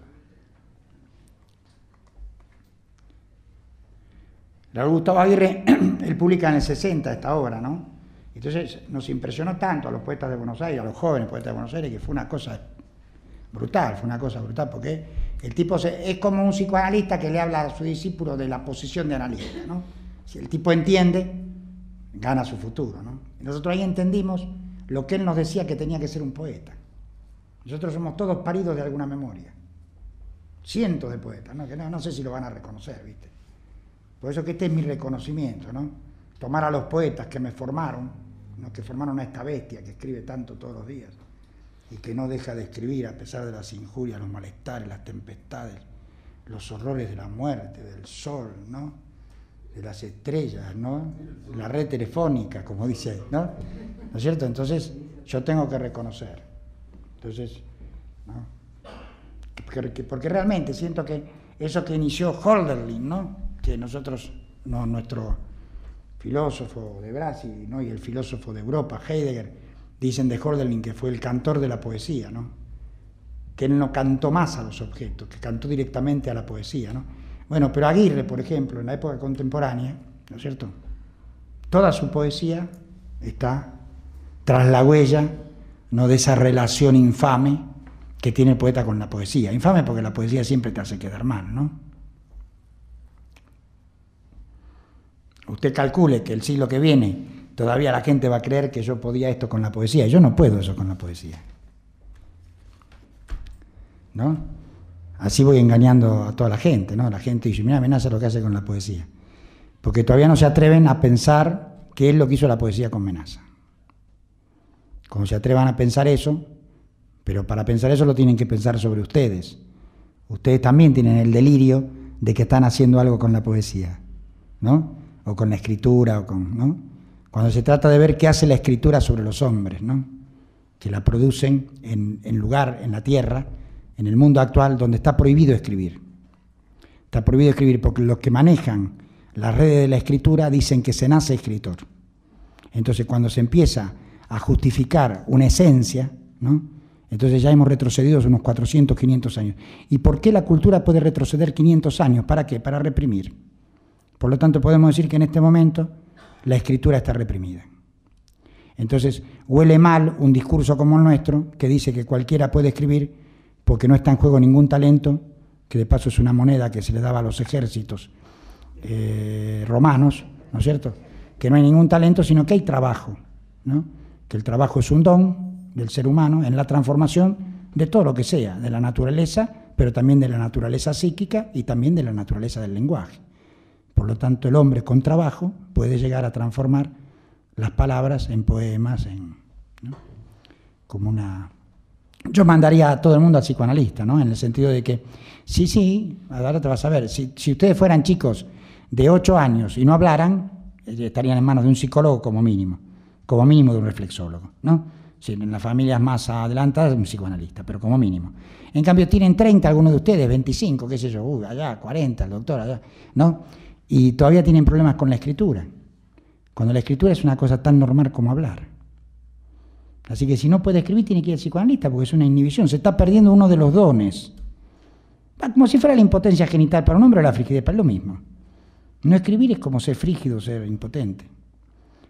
B: Gustavo Aguirre, él publica en el 60 esta obra, ¿no? Entonces nos impresionó tanto a los poetas de Buenos Aires, a los jóvenes poetas de Buenos Aires, que fue una cosa brutal, fue una cosa brutal, porque el tipo es como un psicoanalista que le habla a su discípulo de la posición de analista, ¿no? Si el tipo entiende, gana su futuro, ¿no? Nosotros ahí entendimos lo que él nos decía que tenía que ser un poeta. Nosotros somos todos paridos de alguna memoria. Cientos de poetas, ¿no? Que no, no sé si lo van a reconocer, ¿viste? Por eso que este es mi reconocimiento, ¿no? Tomar a los poetas que me formaron, que formaron a esta bestia que escribe tanto todos los días y que no deja de escribir a pesar de las injurias, los malestares, las tempestades, los horrores de la muerte, del sol, ¿no? De las estrellas, ¿no? La red telefónica, como dice, ¿no? ¿No es cierto? Entonces, yo tengo que reconocer. Entonces, ¿no? Porque, porque realmente siento que eso que inició Holderlin, ¿no? que nosotros, nuestro filósofo de Brasil ¿no? y el filósofo de Europa, Heidegger, dicen de Hölderlin que fue el cantor de la poesía, ¿no? que él no cantó más a los objetos, que cantó directamente a la poesía. ¿no? Bueno, pero Aguirre, por ejemplo, en la época contemporánea, ¿no es cierto? Toda su poesía está tras la huella ¿no? de esa relación infame que tiene el poeta con la poesía. Infame porque la poesía siempre te hace quedar mal, ¿no? usted calcule que el siglo que viene todavía la gente va a creer que yo podía esto con la poesía. Yo no puedo eso con la poesía. ¿No? Así voy engañando a toda la gente, ¿no? La gente dice, mira, amenaza lo que hace con la poesía. Porque todavía no se atreven a pensar qué es lo que hizo la poesía con amenaza. Como se atrevan a pensar eso, pero para pensar eso lo tienen que pensar sobre ustedes. Ustedes también tienen el delirio de que están haciendo algo con la poesía, ¿no? o con la escritura, o con, ¿no? cuando se trata de ver qué hace la escritura sobre los hombres, ¿no? que la producen en, lugar, en la tierra, en el mundo actual, donde está prohibido escribir. Está prohibido escribir porque los que manejan las redes de la escritura dicen que se nace escritor. Entonces, cuando se empieza a justificar una esencia, ¿no? entonces ya hemos retrocedido unos 400, 500 años. ¿Y por qué la cultura puede retroceder 500 años? ¿Para qué? Para reprimir. Por lo tanto, podemos decir que en este momento la escritura está reprimida. Entonces, huele mal un discurso como el nuestro, que dice que cualquiera puede escribir porque no está en juego ningún talento, que de paso es una moneda que se le daba a los ejércitos eh, romanos, ¿no es cierto? Que no hay ningún talento, sino que hay trabajo, Que el trabajo es un don del ser humano en la transformación de todo lo que sea, de la naturaleza, pero también de la naturaleza psíquica y también de la naturaleza del lenguaje. Por lo tanto, el hombre con trabajo puede llegar a transformar las palabras en poemas, en, como una... Yo mandaría a todo el mundo al psicoanalista, ¿no? En el sentido de que, sí, sí, ahora te vas a ver, si, ustedes fueran chicos de 8 años y no hablaran, eh, estarían en manos de un psicólogo como mínimo, como mínimo de un reflexólogo, ¿no? Si en las familias más adelantadas, un psicoanalista, pero como mínimo. En cambio, tienen 30 algunos de ustedes, 25, qué sé yo, allá, 40, el doctor, allá, ¿no? y todavía tienen problemas con la escritura, cuando la escritura es una cosa tan normal como hablar. Así que si no puede escribir, tiene que ir al psicoanalista, porque es una inhibición, se está perdiendo uno de los dones. Como si fuera la impotencia genital para un hombre o la frigidez para lo mismo. No escribir es como ser frígido, ser impotente.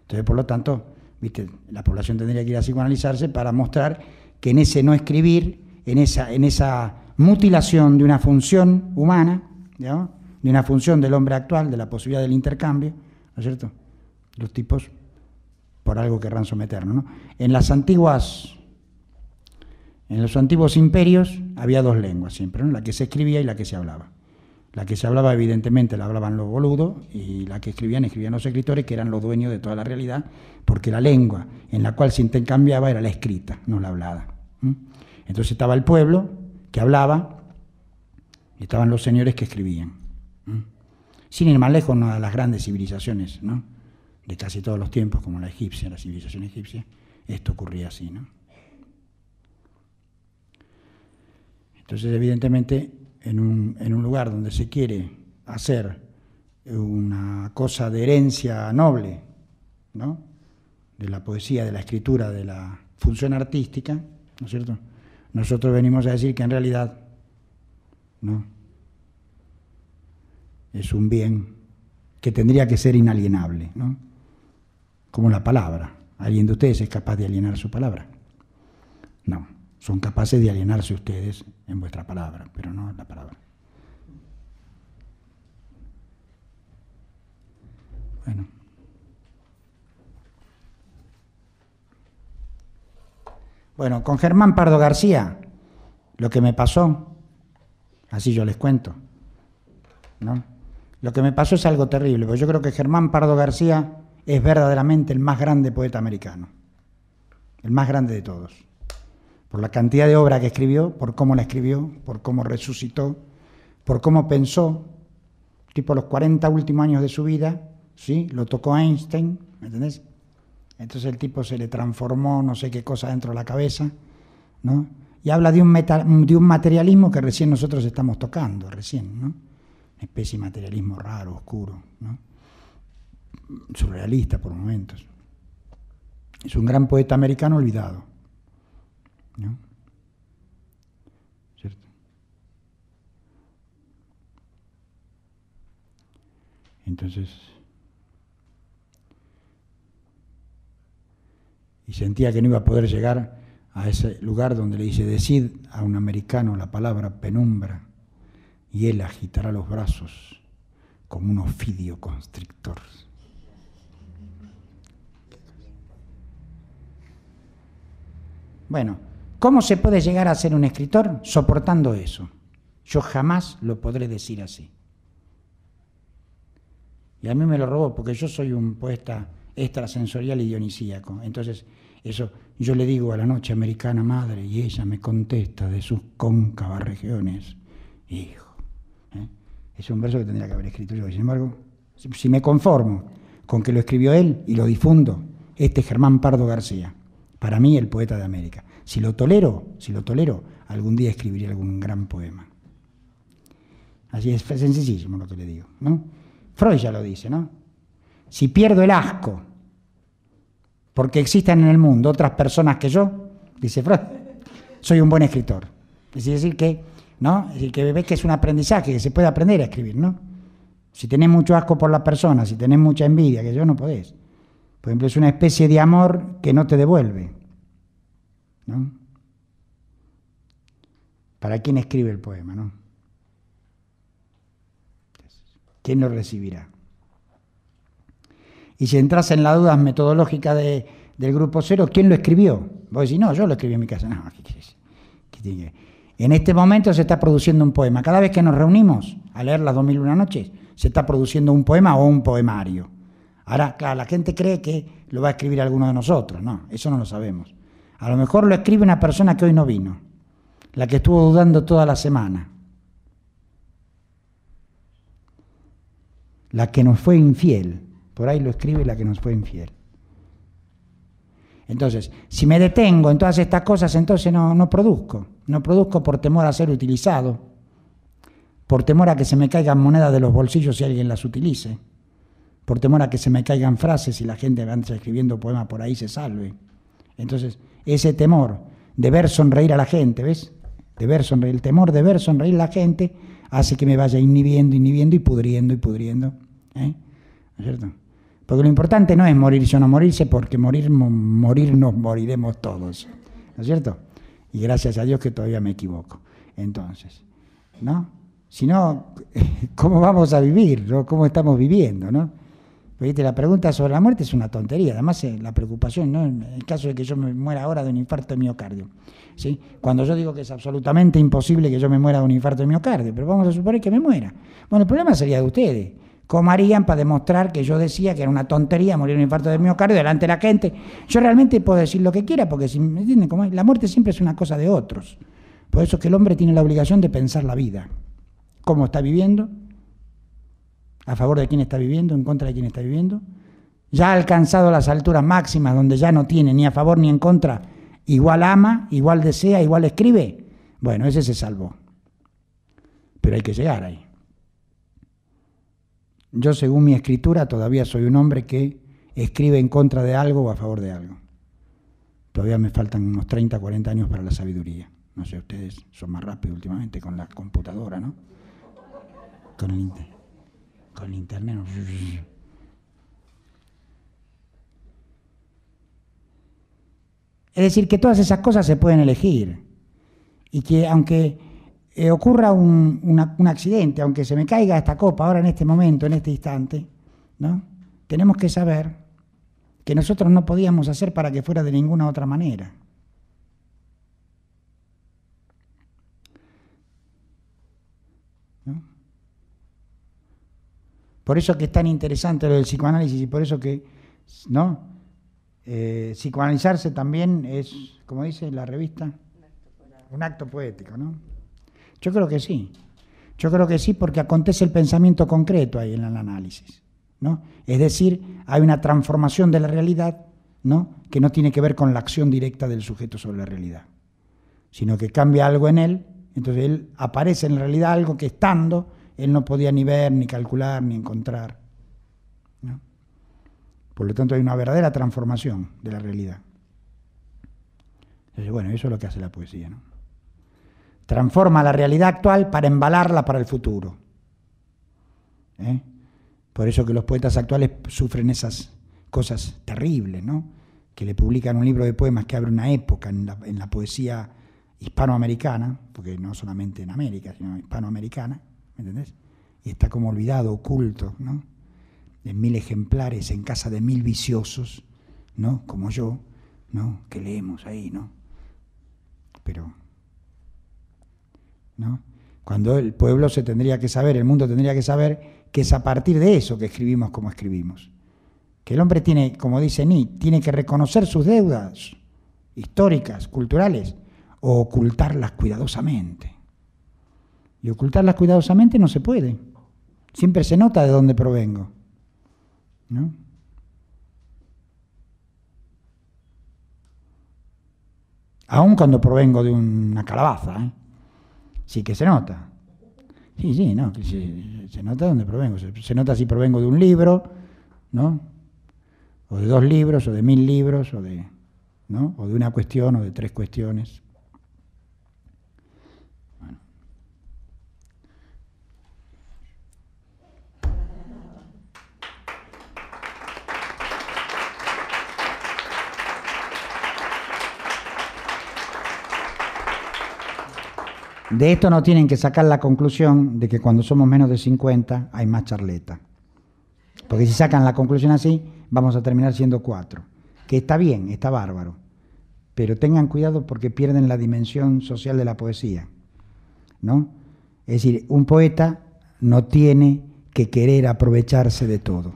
B: Entonces, por lo tanto, ¿viste? la población tendría que ir a psicoanalizarse para mostrar que en ese no escribir, en esa, en esa mutilación de una función humana, ¿no? de una función del hombre actual, de la posibilidad del intercambio, ¿no es cierto? Los tipos por algo querrán someternos. ¿no? En las antiguas, en los antiguos imperios había dos lenguas siempre, ¿no? la que se escribía y la que se hablaba. La que se hablaba, evidentemente, la hablaban los boludos, y la que escribían, escribían los escritores, que eran los dueños de toda la realidad, porque la lengua en la cual se intercambiaba era la escrita, no la hablada. Entonces estaba el pueblo que hablaba, y estaban los señores que escribían sin ir más lejos, una de las grandes civilizaciones ¿no? de casi todos los tiempos, como la egipcia, la civilización egipcia, esto ocurría así. ¿no? Entonces, evidentemente, en un, lugar donde se quiere hacer una cosa de herencia noble, ¿no? de la poesía, de la escritura, de la función artística, ¿no es cierto? Nosotros venimos a decir que en realidad, ¿no? es un bien que tendría que ser inalienable, ¿no? como la palabra. ¿Alguien de ustedes es capaz de alienar su palabra? No, son capaces de alienarse ustedes en vuestra palabra, pero no en la palabra. Bueno. Bueno, con Germán Pardo García, lo que me pasó, así yo les cuento, ¿no? Lo que me pasó es algo terrible, porque yo creo que Germán Pardo García es verdaderamente el más grande poeta americano, el más grande de todos, por la cantidad de obra que escribió, por cómo la escribió, por cómo resucitó, por cómo pensó, tipo los 40 últimos años de su vida, ¿sí? Lo tocó Einstein, ¿me entendés? Entonces el tipo se le transformó no sé qué cosa dentro de la cabeza, ¿no? Y habla de un, de un materialismo que recién nosotros estamos tocando, recién, ¿no? especie de materialismo raro, oscuro, surrealista por momentos. Es un gran poeta americano olvidado. Entonces, y sentía que no iba a poder llegar a ese lugar donde le dice, decid a un americano la palabra penumbra y él agitará los brazos como un ofidio constrictor. Bueno, ¿cómo se puede llegar a ser un escritor soportando eso? Yo jamás lo podré decir así. Y a mí me lo robó porque yo soy un poeta extrasensorial y dionisíaco. Entonces, eso yo le digo a la noche americana madre y ella me contesta de sus cóncavas regiones, hijo. ¿eh? Es un verso que tendría que haber escrito yo. Sin embargo, si me conformo con que lo escribió él y lo difundo, este Germán Pardo García, para mí el poeta de América. Si lo tolero, si lo tolero, algún día escribiré algún gran poema. Así es sencillísimo lo que le digo, Freud ya lo dice, ¿no? Si pierdo el asco porque existan en el mundo otras personas que yo, dice Freud, soy un buen escritor. Es decir, que ¿no? Es decir, que ves que es un aprendizaje, que se puede aprender a escribir, ¿no? Si tenés mucho asco por las persona, si tenés mucha envidia, que yo no podés. Por ejemplo, es una especie de amor que no te devuelve, ¿no? ¿Para quién escribe el poema, no? ¿Quién lo recibirá? Y si entras en las dudas metodológicas del grupo cero, ¿quién lo escribió? Vos decís, no, yo lo escribí en mi casa. No, tiene que en este momento se está produciendo un poema. Cada vez que nos reunimos a leer las 2001 noches, se está produciendo un poema o un poemario. Ahora, claro, la gente cree que lo va a escribir alguno de nosotros. No, eso no lo sabemos. A lo mejor lo escribe una persona que hoy no vino, la que estuvo dudando toda la semana, la que nos fue infiel. Por ahí lo escribe la que nos fue infiel. Entonces, si me detengo en todas estas cosas, entonces no, produzco. No produzco por temor a ser utilizado, por temor a que se me caigan monedas de los bolsillos si alguien las utilice, por temor a que se me caigan frases y la gente va escribiendo poemas por ahí se salve. Entonces, ese temor de ver sonreír a la gente, ¿ves? De ver sonreír, el temor de ver sonreír a la gente hace que me vaya inhibiendo, inhibiendo y pudriendo y pudriendo. ¿eh? ¿No es cierto? Porque lo importante no es morirse o no morirse, porque morir, morir moriremos todos. ¿No es cierto? Y gracias a Dios que todavía me equivoco. Entonces, ¿no? Si no, ¿cómo vamos a vivir? No? ¿Cómo estamos viviendo? ¿no? Pues, la pregunta sobre la muerte es una tontería. Además, eh, la preocupación, ¿no? en el caso de que yo me muera ahora de un infarto de miocardio. ¿sí? Cuando yo digo que es absolutamente imposible que yo me muera de un infarto de miocardio, pero vamos a suponer que me muera. Bueno, el problema sería de ustedes harían para demostrar que yo decía que era una tontería morir un infarto de miocardio delante de la gente. Yo realmente puedo decir lo que quiera, porque si me entienden, la muerte siempre es una cosa de otros. Por eso es que el hombre tiene la obligación de pensar la vida. ¿Cómo está viviendo? ¿A favor de quién está viviendo? ¿En contra de quién está viviendo? Ya ha alcanzado las alturas máximas donde ya no tiene ni a favor ni en contra. Igual ama, igual desea, igual escribe. Bueno, ese se salvó. Pero hay que llegar ahí. Yo, según mi escritura, todavía soy un hombre que escribe en contra de algo o a favor de algo. Todavía me faltan unos 30, 40 años para la sabiduría. No sé, ustedes son más rápidos últimamente con la computadora, ¿no? Con el, internet. con el internet. Es decir, que todas esas cosas se pueden elegir. Y que aunque eh, ocurra un, accidente, aunque se me caiga esta copa ahora en este momento, en este instante, ¿no? tenemos que saber que nosotros no podíamos hacer para que fuera de ninguna otra manera. Por eso que es tan interesante lo del psicoanálisis y por eso que, ¿no? Eh, psicoanalizarse también es, como dice la revista, un acto poético, ¿no? Yo creo que sí. Yo creo que sí porque acontece el pensamiento concreto ahí en el análisis. ¿no? Es decir, hay una transformación de la realidad ¿no? que no tiene que ver con la acción directa del sujeto sobre la realidad, sino que cambia algo en él, entonces él aparece en realidad algo que estando él no podía ni ver, ni calcular, ni encontrar. Por lo tanto, hay una verdadera transformación de la realidad. bueno, eso es lo que hace la poesía. ¿no? Transforma la realidad actual para embalarla para el futuro. ¿Eh? Por eso que los poetas actuales sufren esas cosas terribles, ¿no? Que le publican un libro de poemas que abre una época en la, poesía hispanoamericana, porque no solamente en América, sino hispanoamericana, ¿me entendés? Y está como olvidado, oculto, ¿no? En mil ejemplares, en casa de mil viciosos, ¿no? Como yo, ¿no? Que leemos ahí, ¿no? Pero ¿no? Cuando el pueblo se tendría que saber, el mundo tendría que saber que es a partir de eso que escribimos como escribimos. Que el hombre tiene, como dice Ni, tiene que reconocer sus deudas históricas, culturales, o ocultarlas cuidadosamente. Y ocultarlas cuidadosamente no se puede. Siempre se nota de dónde provengo. ¿no? Aún cuando provengo de una calabaza. ¿eh? sí que se nota. Sí, sí, no, se, nota dónde provengo. Se, nota si provengo de un libro, ¿no? O de dos libros, o de mil libros, o de, ¿no? o de una cuestión, o de tres cuestiones. De esto no tienen que sacar la conclusión de que cuando somos menos de 50 hay más charleta. Porque si sacan la conclusión así, vamos a terminar siendo cuatro. Que está bien, está bárbaro. Pero tengan cuidado porque pierden la dimensión social de la poesía. ¿No? Es decir, un poeta no tiene que querer aprovecharse de todo.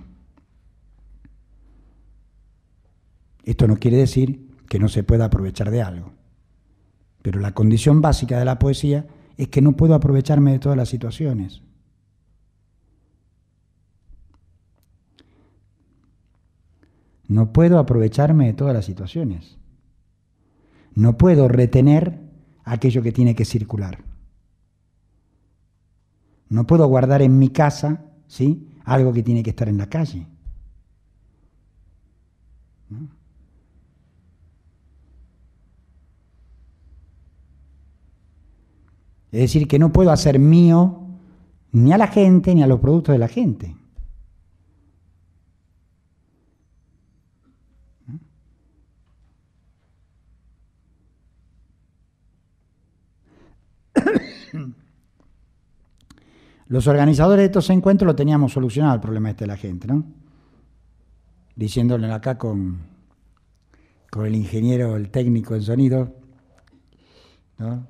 B: Esto no quiere decir que no se pueda aprovechar de algo. Pero la condición básica de la poesía es que no puedo aprovecharme de todas las situaciones. No puedo aprovecharme de todas las situaciones. No puedo retener aquello que tiene que circular. No puedo guardar en mi casa, ¿sí? algo que tiene que estar en la calle. Es decir, que no puedo hacer mío ni a la gente ni a los productos de la gente. Los organizadores de estos encuentros lo teníamos solucionado el problema este de la gente, ¿no? Diciéndole acá con, con el ingeniero, el técnico en sonido, ¿no?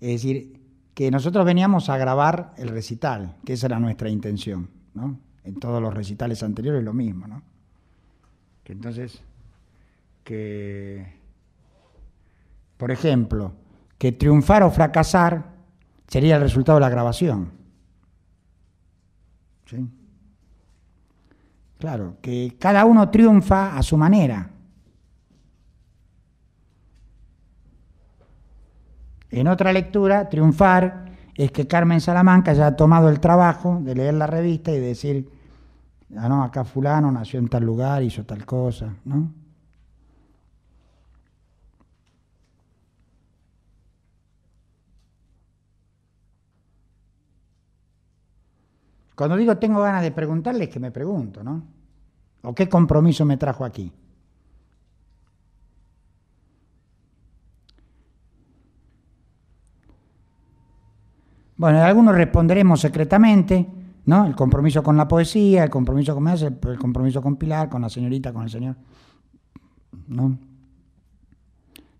B: Es decir, que nosotros veníamos a grabar el recital, que esa era nuestra intención, ¿no? En todos los recitales anteriores lo mismo, ¿no? Que entonces, que, por ejemplo, que triunfar o fracasar sería el resultado de la grabación. ¿Sí? Claro, que cada uno triunfa a su manera. En otra lectura, triunfar es que Carmen Salamanca haya ha tomado el trabajo de leer la revista y decir, ah, no, acá fulano nació en tal lugar, hizo tal cosa, Cuando digo tengo ganas de preguntarles, que me pregunto, ¿no? ¿O qué compromiso me trajo aquí? Bueno, algunos responderemos secretamente, ¿no? El compromiso con la poesía, el compromiso con el compromiso con Pilar, con la señorita, con el señor.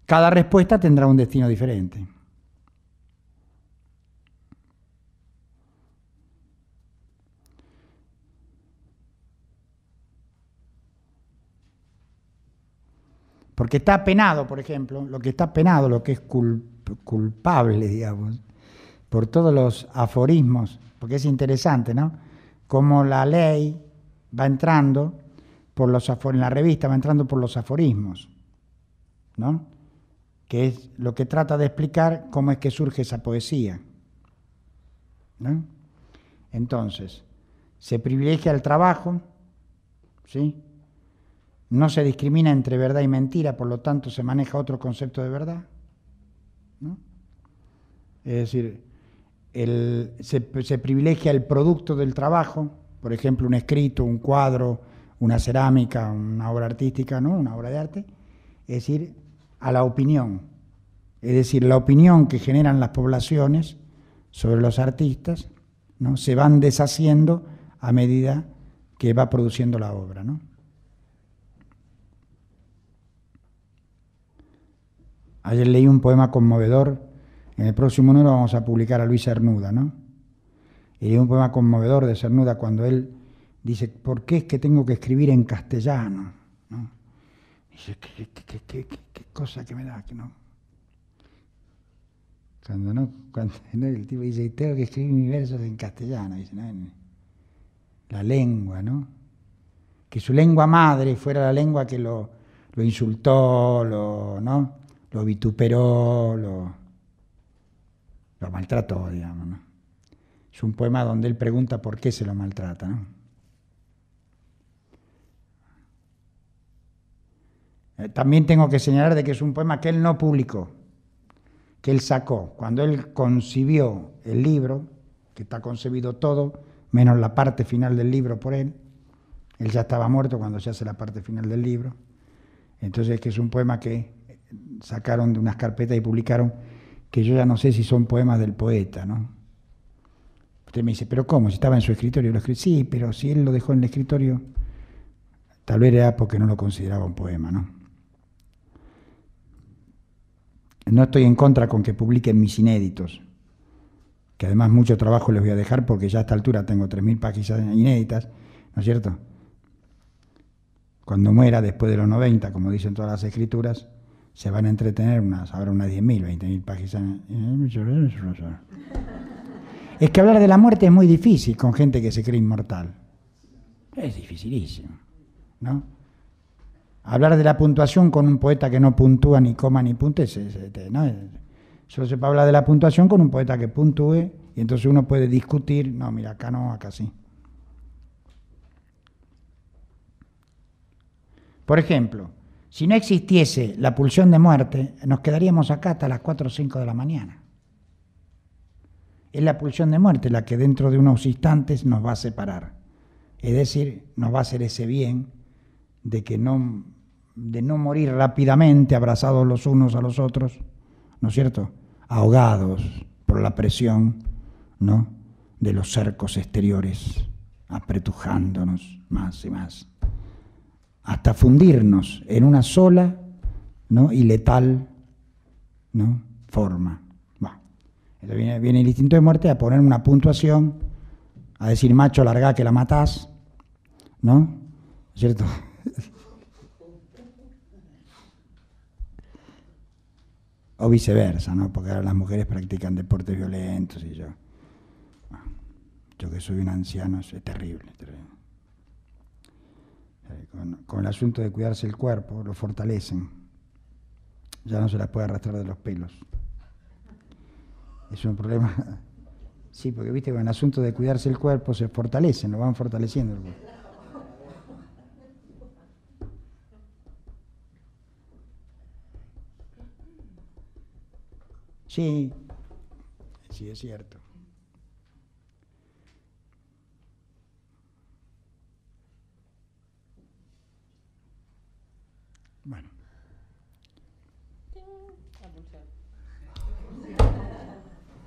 B: Cada respuesta tendrá un destino diferente. Porque está penado, por ejemplo, lo que está penado, lo que es culpable, digamos, por todos los aforismos, porque es interesante, ¿no? Cómo la ley va entrando por los en la revista va entrando por los aforismos, ¿no? Que es lo que trata de explicar cómo es que surge esa poesía. ¿no? Entonces, se privilegia el trabajo, ¿sí? No se discrimina entre verdad y mentira, por lo tanto se maneja otro concepto de verdad, ¿no? Es decir, se, privilegia el producto del trabajo, por ejemplo, un escrito, un cuadro, una cerámica, una obra artística, ¿no? una obra de arte, es decir, a la opinión. Es decir, la opinión que generan las poblaciones sobre los artistas ¿no? se van deshaciendo a medida que va produciendo la obra. Ayer leí un poema conmovedor en el próximo número vamos a publicar a Luis Cernuda, ¿no? Y es un poema conmovedor de Cernuda cuando él dice, ¿por qué es que tengo que escribir en castellano? Dice, ¿Qué, qué, cosa que me da no? Cuando no, el tipo dice, tengo que escribir mis versos en castellano, dice, la lengua, ¿no? Que su lengua madre fuera la lengua que lo, insultó, ¿no? lo vituperó, lo lo maltrató, digamos. Es un poema donde él pregunta por qué se lo maltrata. Eh, también tengo que señalar de que es un poema que él no publicó, que él sacó. Cuando él concibió el libro, que está concebido todo, menos la parte final del libro por él, él ya estaba muerto cuando se hace la parte final del libro. Entonces, que es un poema que sacaron de unas carpetas y publicaron que yo ya no sé si son poemas del poeta, ¿no? Usted me dice, ¿pero cómo? Si estaba en su escritorio, lo escribí. Sí, pero si él lo dejó en el escritorio, tal vez era porque no lo consideraba un poema, ¿no? No estoy en contra con que publiquen mis inéditos, que además mucho trabajo les voy a dejar porque ya a esta altura tengo 3.000 páginas inéditas, ¿no es cierto? Cuando muera después de los 90, como dicen todas las escrituras, se van a entretener unas, ahora unas 10.000, 20.000 páginas. Es que hablar de la muerte es muy difícil con gente que se cree inmortal. Es dificilísimo, Hablar de la puntuación con un poeta que no puntúa ni coma ni punte, este, Solo se puede hablar de la puntuación con un poeta que puntúe y entonces uno puede discutir, no, mira, acá no, acá sí. Por ejemplo, si no existiese la pulsión de muerte, nos quedaríamos acá hasta las 4 o 5 de la mañana. Es la pulsión de muerte la que dentro de unos instantes nos va a separar. Es decir, nos va a hacer ese bien de que no de no morir rápidamente abrazados los unos a los otros, ¿no es cierto? Ahogados por la presión, ¿no? de los cercos exteriores, apretujándonos más y más hasta fundirnos en una sola ¿no? y letal ¿no? forma. viene, el instinto de muerte a poner una puntuación, a decir macho, larga que la matás, ¿no? ¿Cierto? o viceversa, ¿no? Porque ahora las mujeres practican deportes violentos y yo. yo que soy un anciano, es terrible, terrible. Eh, con, el asunto de cuidarse el cuerpo, lo fortalecen. Ya no se las puede arrastrar de los pelos. Es un problema. Sí, porque viste, con el asunto de cuidarse el cuerpo se fortalecen, lo van fortaleciendo Sí, sí, es cierto.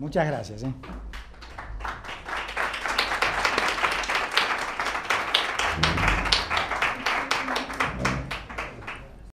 B: Muchas gracias. ¿eh?